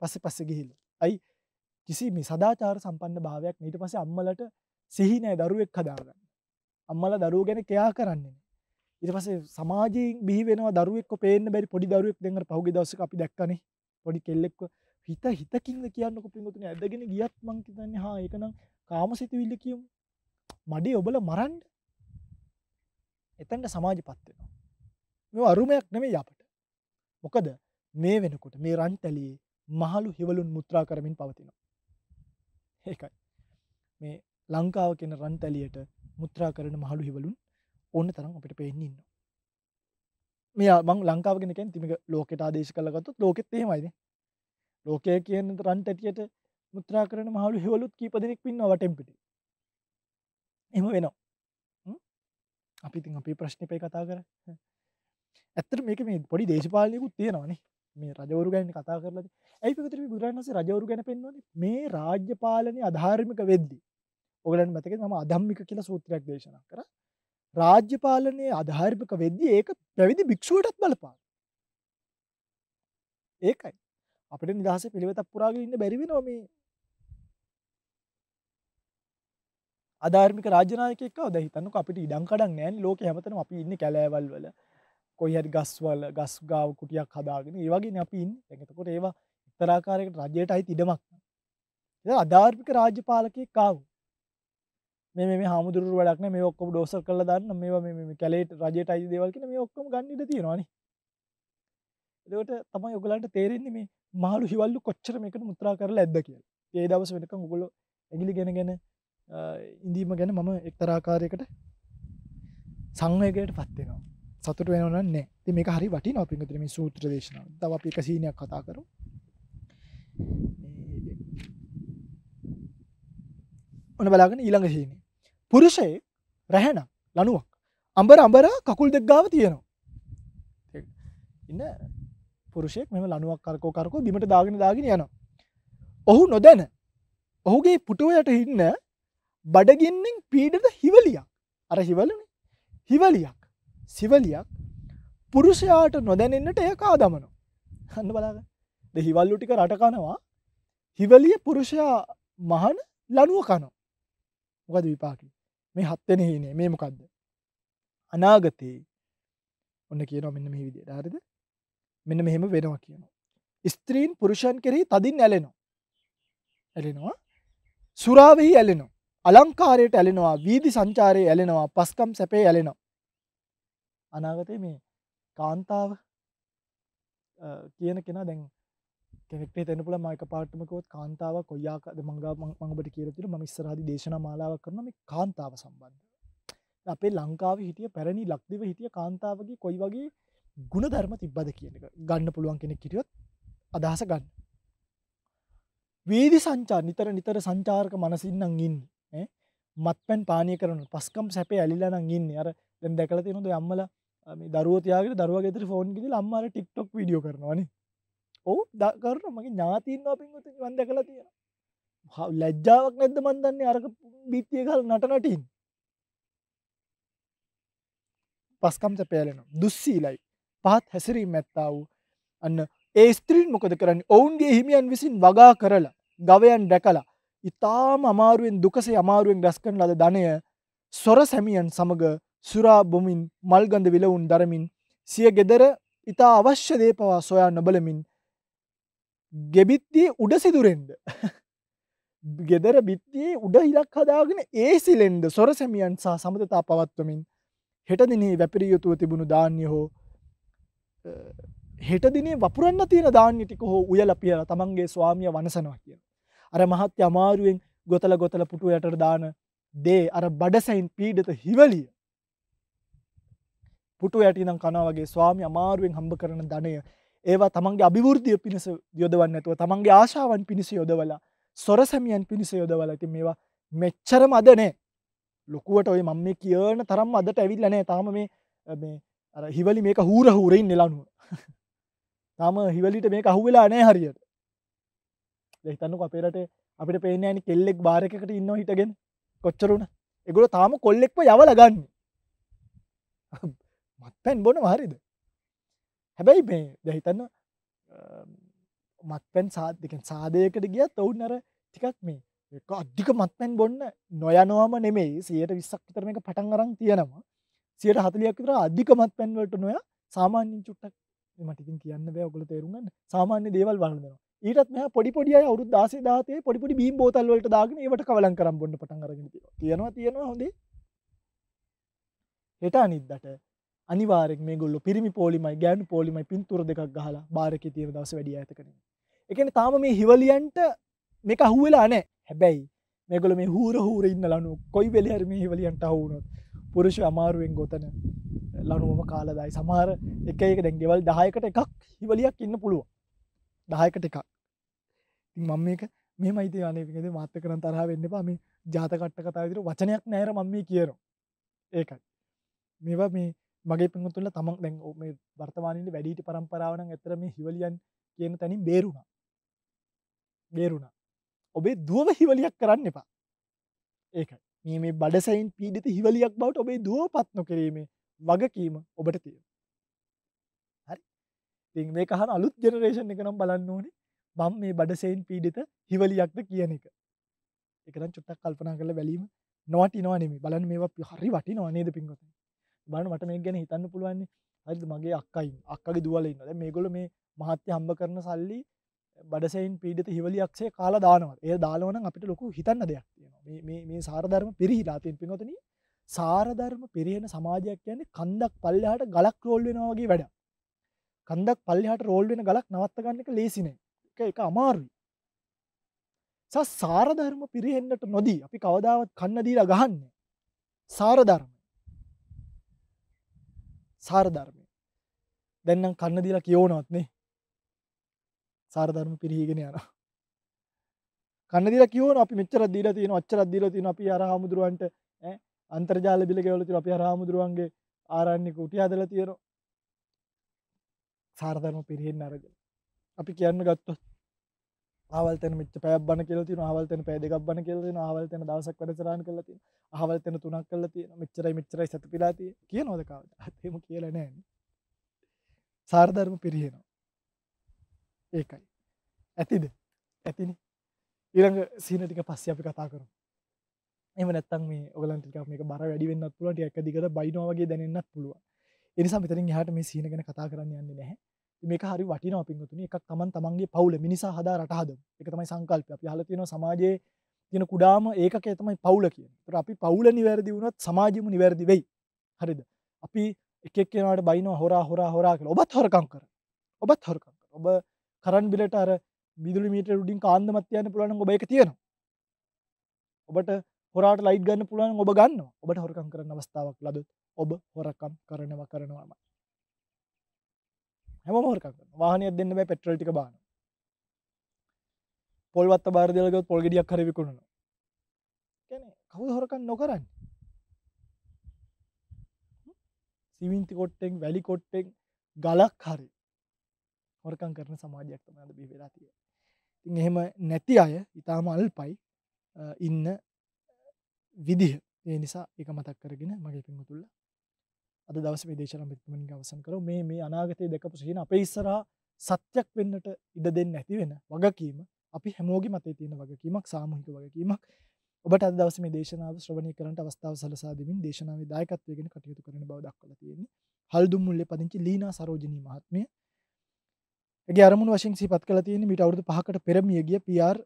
පස පස්ස ගිහිල්ල ඇයි කිසි මේ සදාචාර සම්පන්න භාවයක් නීට පස අම්මලට සිහිනෑ දරුවෙක් හදාරන්න අම්මල දරුව ගැන කයා කරන්නේ ඊට පස්සේ සමාජයෙන් බිහි වෙනවා දරුවෙක්ව පේන්න බැරි පොඩි දරුවෙක් දෙන්නට පහුගිය දවසක අපි දැක්කනේ පොඩි කෙල්ලෙක්ව හිත හිතකින්ද කියන්නකො පින්වතුනි ඇදගෙන ගියත් මං හිතන්නේ හා ඒක නම් කාමසිතවිල්ල කියමු මඩේ ඔබල මරන්න එතන්ට සමාජපත් වෙනවා මේ අරුමයක් නෙමෙයි අපට මොකද මේ වෙනකොට මේ රන් තැලියේ මහලු හිවලුන් මුත්‍රා කරමින් පවතිනවා ඒකයි මේ ලංකාව කෙන රන් තැලියට මුත්‍රා කරන මහලු හිවලුන් ඕන්න තරම් අපිට පෙන්න්න මේ මං ලංකාවගෙනකැන් තිමික ලෝකට ආදේශ කළගතුත් ලෝකෙත් හෙමයිද ලෝකය කියන රන් ඇටියට මුත්‍රා කරන මහලු හෙවලුත් කීපදනෙක් පින්න වටෙම්පිට එම වෙනවා අපිතින් අපි ප්‍රශ්නිපය කතා කර ඇත්තර මේක මේ පොඩි දේශපාලයකුත් තියෙනවානේ මේ රජවරු ගැන කතා කරලද ඇයිපකතර බුදුරන්ස රජවරු ගැන පෙන්වන මේ රාජ්‍ය පාලනය අධාර්මික වෙද්දි ඔගලන් මතක ම අධම්මික කියලා සූත්‍රයක් දේශනා කර රාජ්‍ය පාලනයේ අධාරිපක වෙද්දී ඒක පැවිදි භික්ෂුවටත් බලපාන. ඒකයි. අපිට නිදහසේ පිළිවෙතක් පුරාගෙන ඉන්න බැරි වෙනවා මේ. අධාර්මික රාජ්‍ය නායකයෙක් කවද හිතන්නකෝ අපිට ඉඩම් කඩම් නැහැනේ ලෝකේ හැමතැනම අපි ඉන්නේ කැලෑවල් වල. කොයි හරි ගස්වල ගස් ගාව කුටියක් හදාගෙන ඒ වගේනේ අපි ඉන්නේ. දැන් එතකොට ඒවා එක්තරාකාරයකට රජයට අයිති ඉඩමක්. ඒක අධාර්මික රාජ්‍ය පාලකයෙක් ආවෝ. මේ මේ හාමුදුරු වැඩක්න මේ ඔක්කොම ඩෝසර් කළ දන්න මේවා මේ කැලේට රජයට අයි දෙවල්කින මේ ඔක්කම ගන්නට තියෙනවාන එදට තමයි ඔගලන්ට තේරෙන්නේ මේ මාළු හිවල්ලු කොච්චර මේකට මුත්‍රා කරලා ඇද කියල ඒ දවස වෙනක මුගොල ඇගිලි ගැන ගැන ඉඳීම ගැන මම එක්තරාකාරයකට සංවයකයට පත්වෙනවා සතුට වෙනන නෑ මේ හරි වටි නොපිගතරම සූත්‍ර දේශන දව අපි කසීනයක් කතා කරු ඔන බලාගෙන ඊළඟ හිීනය පුරුෂයෙක් රැහැන ලනුවක් අඹර අඹර කකුල් දෙක් ගාව තියෙනවා ඉන්න පුරුෂයෙක් මෙම ලනුවක් කරකෝ කරකෝ බිමට දාගෙන දාගෙන යනවා ඔහු නොදැන ඔහුගේ පුටුවයට ඉන්න බඩගින්නෙන් පීඩට හිවලියක් අර හිවලන හිවලියක් සිවලියක් පුරුෂයාට නොදැනන්නට එය කා දමන හන්න බලාග ද හිවල්ලු ටික රටකනවා හිවලිය පුරුෂයා මහන ලනුව කනෝ මොකද විපාකි මේ හත්වෙන හීනේ මේ මොකක්ද අනාගතයේ ඔන්න කියනවා මෙන්න මේ විදිහට හරිද මෙන්න මෙහෙම වෙනවා කියනවා ස්ත්‍රීන් පුරුෂයන් කෙරෙහි තදින් ඇලෙනවා ඇලෙනවා සුරාවෙහි ඇලෙනවා අලංකාරයට ඇලෙනවා වීදි සංචාරයේ ඇලෙනවා පස්කම් සැපේ ඇලෙනවා අනාගතයේ මේ කාන්තාව කියන කෙනා දැන් කෙනෙක්ට තැන පුල මයික පාටමකොත් කාන්තාව කොයාකද මංගා මඟට කියරතිර ම ස්රහදි දේශනා මාලාව කරනම කාන්තාව සම්බන්ධ අපේ ලංකාව හිටිය පැරණි ලක්දිව හිටිය කාන්තාවගේ කොයි වගේ ගුණ ධර්ම තිබ්බද කියන එක ගන්න පුළුවන් කෙනෙක් කිටියොත් අදහස ගන්න වේදි සංචා නිතර නිතර සංචාර්ක මනසින්නම් ඉන්න මත්පැන් පානය කරන පස්කම් සැපේ ඇලිලනං ඉන්න අර දැන් දැකල තියනොද අම්මල දරුවතියාගේ දරුවගෙතර ෆෝන් ගිදි අම්මර ටික්ටොක් විඩිය කරනවානේ ඔවු දකරන මගේ ඥාතිීන්වා පින්ගුතු වන් දැකලා තියෙන ලැජ්ජාවක් නැද්ද මන්දන්නේ අරක බිත්තිය කල් නටනටින් පස්කම්ත පෑලෙන දුස්සීලයි පහත් හැසිරීම ඇත්තා වූ අන්න ඒ ස්ත්‍රීන් මොකද කරන්න ඔවුන්ගේ හිමියන් විසින් වගා කරලා ගවයන් දැකලා ඉතාම අමාරුවෙන් දුකසේ අමාරුවෙන් රැස් කරන ලද ධනය සොර සැමියන් සමඟ සුරා බොමින් මල්ගඳ විලවුන් දරමින් සිය ගෙදර ඉතා අවශ්‍ය දේ පවා සොයා නොබලමින් ගෙබිත්තිය උඩ සිදුරෙන්ද ගෙදර බිත්තියේ උඩ හිලක් හදාගෙන ඒ සිලෙන්ඩ සොර සැමියන් සහ සමතතා පවත්වමින් හෙටදිනේ වැපිරිය යුතුව තිබුණු ධාන්‍ය හෝ හෙටදිනේ වපුරන්න තියෙන ධාන්‍ය ටික හෝ උයල පියල තමන්ගේ ස්වාමිය වනසනවා කිය අර මහත්්‍ය අමාරුවෙන් ගොතල ගොතල පුටු යට දාන දේ අර බඩසයින් පීඩත හිවලිය පුටු යටනම් කනාවගේ ස්වාමි අමාරුවෙන් හම්බ කරන ධනය ඒවා තමන්ගේ අභිවෘද්ධිය පිණිස යොදවන්න ඇතුව තමන්ගේ ආශාවන් පිණිස යොදවලා සොර සැමියන් පිණිස යොදවලා ඉතින් මේවා මෙච්චරම අද නෑ ලොකුවට ඔය මම මේ කියන තරම් අදට ඇවිල්ලා නෑ තාම මේ මේ අර හිවලි මේක හූර හූරෙන් නෙලනුව තාම හිවලිට මේක අහුවෙලා නෑ හරියට හිතන්නක අපේරට අපිට පේන ඇනි කෙල්ලෙක් භාරකට ඉන්න හිටගෙන කොච්චරුණ එගොල තාම කොල්ලෙක්ව යවලගන්න මත්තැන් බොන හරිද හැබැයි මේ දැහිතන්න මත්පැන් සාධකෙන් සාධයකට ගියත් ඔවුන් අර ටිකක් මේ අධික මත්මැන් බොන්න නොයනවාම නෙමෙයි සියයට විස්සක් විතරම එක පටන් අරන් තියෙනවා සියට හතලියක් විතර අධික මත්පැන්වලට නොය සාමාන්‍යින් චුට්ටක් මටිකින් කියන්න බෑ ඔගොල තේරුගන්න සාමාන්‍ය දේවල් වලදෙනවා ඊටත් මෙ පොඩිපොඩිය අවුරු දස දාතේ පොඩිපොඩි බීම් බෝතල්වලට දාගෙන ඒට කවලන් කරම් බොන්න පටන්ගරගෙන තියෙනවා තියෙනවා හොඳේ හෙට අනිද්දට අනිවාරෙක් මේ ගොල්ල පිරිමි පොලිමයි ගෑනු පොලිමයි පින්තුර දෙකක් ගහලා බාරක තියෙන දවස වැඩිය ඇත කරින් එකන තාම මේ හිවලියන්ට මේක හුවෙලා නෑ හැබැයි මේගොල මේ හූර හූර ඉන්න ලනු කොයි වෙලිහර මේ හිවලියන්ට හවුනොත් පුරුෂ අමාරුවෙන් ගොතන ලනුවම කාලදායි සමහර එක එක දැන් ගෙවල් දහයකට එකක් හිවලියක් ඉන්න පුළුව දහයකට එකක් මං මේක මේ මයිතේ අනකද මත්ත කරන තරහ වෙන්න පා මේ ජාතකට්ට කතා විදිර වචනයක් නෑර මම්ම කියරු ඒකයි මේවා මේ මගේ පිතුල තමක් දැන් මේ වර්තමානයට වැඩිට පරම්පරාවන ඇතර මේ හිවලියන් කියන තැනින් බේරුණා බේරුණා ඔබේ දුව හිවලියක් කරන්න එපා ඒකයි මේ මේ බඩසයින් පීඩිත හිවලියක් බවට ඔබේ දුව පත්නො කිරීමේ වගකීම ඔබට තිය හරි ති මේ කහන අලුත් ජනරේෂන් එක නම් බලන්න ඕනේ බම් මේ බඩසයින් පීඩිත හිවලියක්ද කියන එක එකන චුට්ටක් කල්පනා කරල බැලීම නොවටිනවා නෙමි බලන් මේ හරි වටි නොනේද පින්ගොතයි බන මට මේ ගැන හිතන්න පුළුවන්නේ හරිද මගේ අක්කයි අක්කගේ දුවල ඉන්න දැන් මේගොල්ලෝ මේ මහත්ය හම්බ කරන සල්ලි බඩසයින් පීඩිත හිවලියක්ෂේ කාලා දානවා. ඒ දාලවන අපිට ලොකු හිතන්න දෙයක් තියෙනවා. මේ මේ සාරධර්ම පිරිහිලා තියෙන පින්වතුනි සාරධර්ම පිරිහෙන සමාජයක් කියන්නේ කන්දක් පල්ලෙහාට ගලක් රෝල් වෙනවා වගේ වැඩක්. කන්දක් පල්ලෙහාට රෝල් වෙන ගලක් නවත්ත ගන්න එක ලේසි නෑ. ඒක ඒක අමාරුයි. සාරධර්ම පිරිහෙන්නට නොදී අපි කවදාවත් කන්න දීලා ගහන්නේ. සාරධර්ම සාරධර්මය දැන්නම් කන්න දීලා කියෝනවත්නේ සාරධර්ම පිරිහිගෙන යන කන්න දිලා කියවන අපි මෙච්චර දීලා තියෙන අච්චර දීලා තියෙන අපි අර හාමුදුරුවන්ට ඈ අන්තර්ජාල බිල ගෙවලා තියෙන අපි අර හාමුදුරුවන්ගේ ආරණ්‍ය කුටි හදලා තියෙනවා සාරධර්ම පිරිහෙන්න අරගෙන අපි කියන්න ගත්තොත් ආවල්තන මෙච් පැබ බන කියලති හවල්තන පැදක් බන කියලති හවල්තන දවසක් වැඩසරන් කලති හවල්තන තුනක් කලති මෙච්චරයි මෙච්චරයි සත පිලාති කිය නොදකාවට අතම කියලනෑ සාර්ධර්ම පිරිහෙනවා ඒකයි ඇතිද ඇතින ඉරඟ සීනටික පස්ස අපි කතා කරු එම නැත්තන් මේ ඔගලන්ටික මේ බර වැඩිවෙන්න පුලට එක දිගට බයිනෝවගේ දැනන්නත් පුළුව එනිසා මෙතරින් හට මේ සීනගෙන කතා කරන්න යන්නේ නැහැ මේක හරි වටිනවා පින්වතුනි එකක් තමන් තමන්ගේ පවුල මිනිසා හදා රට හදමු ඒක තමයි සංකල්පය අපි අහලා තියෙනවා සමාජයේ තියෙන කුඩාම ඒකකය තමයි පවුල කියන්නේ. ඒතර අපි පවුල නිවැරදි වුණොත් සමාජෙම නිවැරදි වෙයි. හරිද? අපි එක එක කෙනාට බයිනවා හොරා හොරා හොරා කියලා. ඔබත් හොරකම් කර. ඔබත් හොරකම් කර. ඔබ කරන් බිලට අර විදුලි මීටර උඩින් කාන්දමක් තියන්න පුළුවන් නම් ඔබ ඒක තියනවා. ඔබට හොරාට ලයිට් ගන්න පුළුවන් ඔබ ගන්නවා. ඔබට හොරකම් කරන්න අවස්ථාවක් ලැබෙත් ඔබ හොරකම් කරනවා කරනවාමයි. හැම හොරක් වාහනයක් දෙන්න බෑ පෙට්‍රල්ටික බාන පොල්වත් බාරදලගත් පොල්ගෙඩියක් හර විකුණුණු කැන කවු හොරකන් නොකරන්න සිවින්ති කොට්ටෙක් වැලි කොට්ටෙක් ගලක් හරි හොරකන් කරන සමාජයක් තමද බි වෙලා තිය ඉතින් එහෙම නැති අය ඉතාම අල්පයි ඉන්න විදිහ ඒ නිසා එක මතක් කරගෙන මගේ පින්තුල්ලා අද දවස මේ දේශනම් මෙතමනින් අවසන් කරමු. මේ මේ අනාගතයේ දැකපු සිහින අපේ ඉස්සරහා සත්‍යක් වෙන්නට ඉඩ දෙන්නේ නැති වෙන වගකීම අපි හැමෝගේ මතේ තියෙන වගකීමක් සාමූහික වගකීමක්. ඔබට අද දවසේ මේ දේශනාව ශ්‍රවණය කරන්නට අවස්ථාව සලසා දෙමින් දේශනාවේ දායකත්වයෙන් කටයුතු කරන බව දක්වලා තියෙන්නේ. හල්දුම් මුල්ලේ පදිංචි ලීනා සරෝජිනී මහත්මිය. ඇගේ අරමුණු වශයෙන් සිහිපත් කළා තියෙන්නේ මීට අවුරුදු 5කට පෙර මිය ගිය PR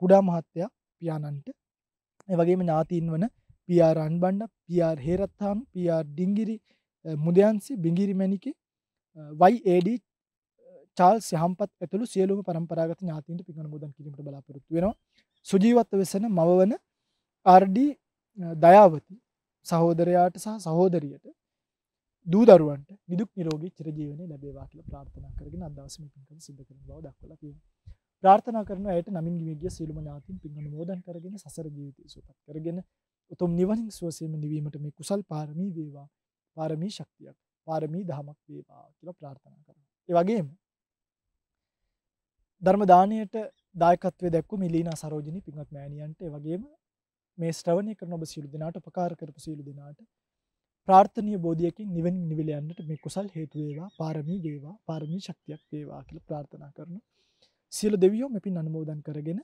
කුඩා මහත්තයා පියාණන්ට. ඒ වගේම ඥාතීන් වන PR අන්බණ්ඩ, PR හේරත්තාම්, PR ඩිංගිරි, මුදයන්සි බිංගිරිමැණිකි YAD චාල් සහම්පත් ඇතුළු සියලුම පරම්පරාගත ඥාතීන්ට පිගන මුදන් කිරීමට බලාපොරොත්තු වෙනවා. සුජීවත්ව වෙසෙන මවවන RD දයාවති සහෝදරයාට සහ සහෝදරියට දූ දරුවන්ට විදුක් නිරෝගී චිරජීවනයේ ලැබේවා කියලා ප්‍රාර්ථනා කරගෙන අද දවසේ මෙතන සිද්ධ කරන බව දක්වලා තියෙනවා. ප්‍රාර්ථනා කරන අයට නමින් ගිවිය ගිය සියලුම ඥාතීන් පින් අනුමෝදන් කරගෙන සසර ජීවිතය සුවපත් කරගෙන උතුම් නිවනින් සුවසේම නිවීමට මේ කුසල් පාරමී වේවා. පාරමී ශක්තියක් පාරමී දහමක් වේවා කියලා ප්‍රාර්ථනා කරනවා. ඒ වගේම ධර්ම දානයට දායකත්වයේ දැක්වු මිලීනා සරෝජිනී පින්වත් මෑණියන්ට ඒ වගේම මේ ශ්‍රවණය කරන ඔබ සියලු දෙනාට උපකාර කරපු සියලු දෙනාට ප්‍රාර්ථනීය බෝධියකින් නිවෙන නිවිල යන්නට මේ කුසල් හේතු වේවා පාරමී වේවා පාරමී ශක්තියක් වේවා කියලා ප්‍රාර්ථනා කරනවා. සියලු දෙවියෝ මෙපින් අනුමෝදන් කරගෙන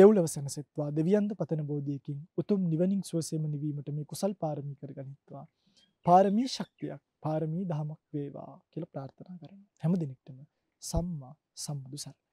දෙව්ලව සැනසෙත්වා දෙවියන්ද පතන බෝධියකින් උතුම් නිවනින් සුවසේම නිවීමට මේ කුසල් පාරමී කරගනිත්වා පාරමී ශක්තියක් පාරමී දහමක් වේවා කියලා ප්‍රාර්ථනා කරනවා. හැම දිනෙකටම සම්මා සම්බුදු සරණයි.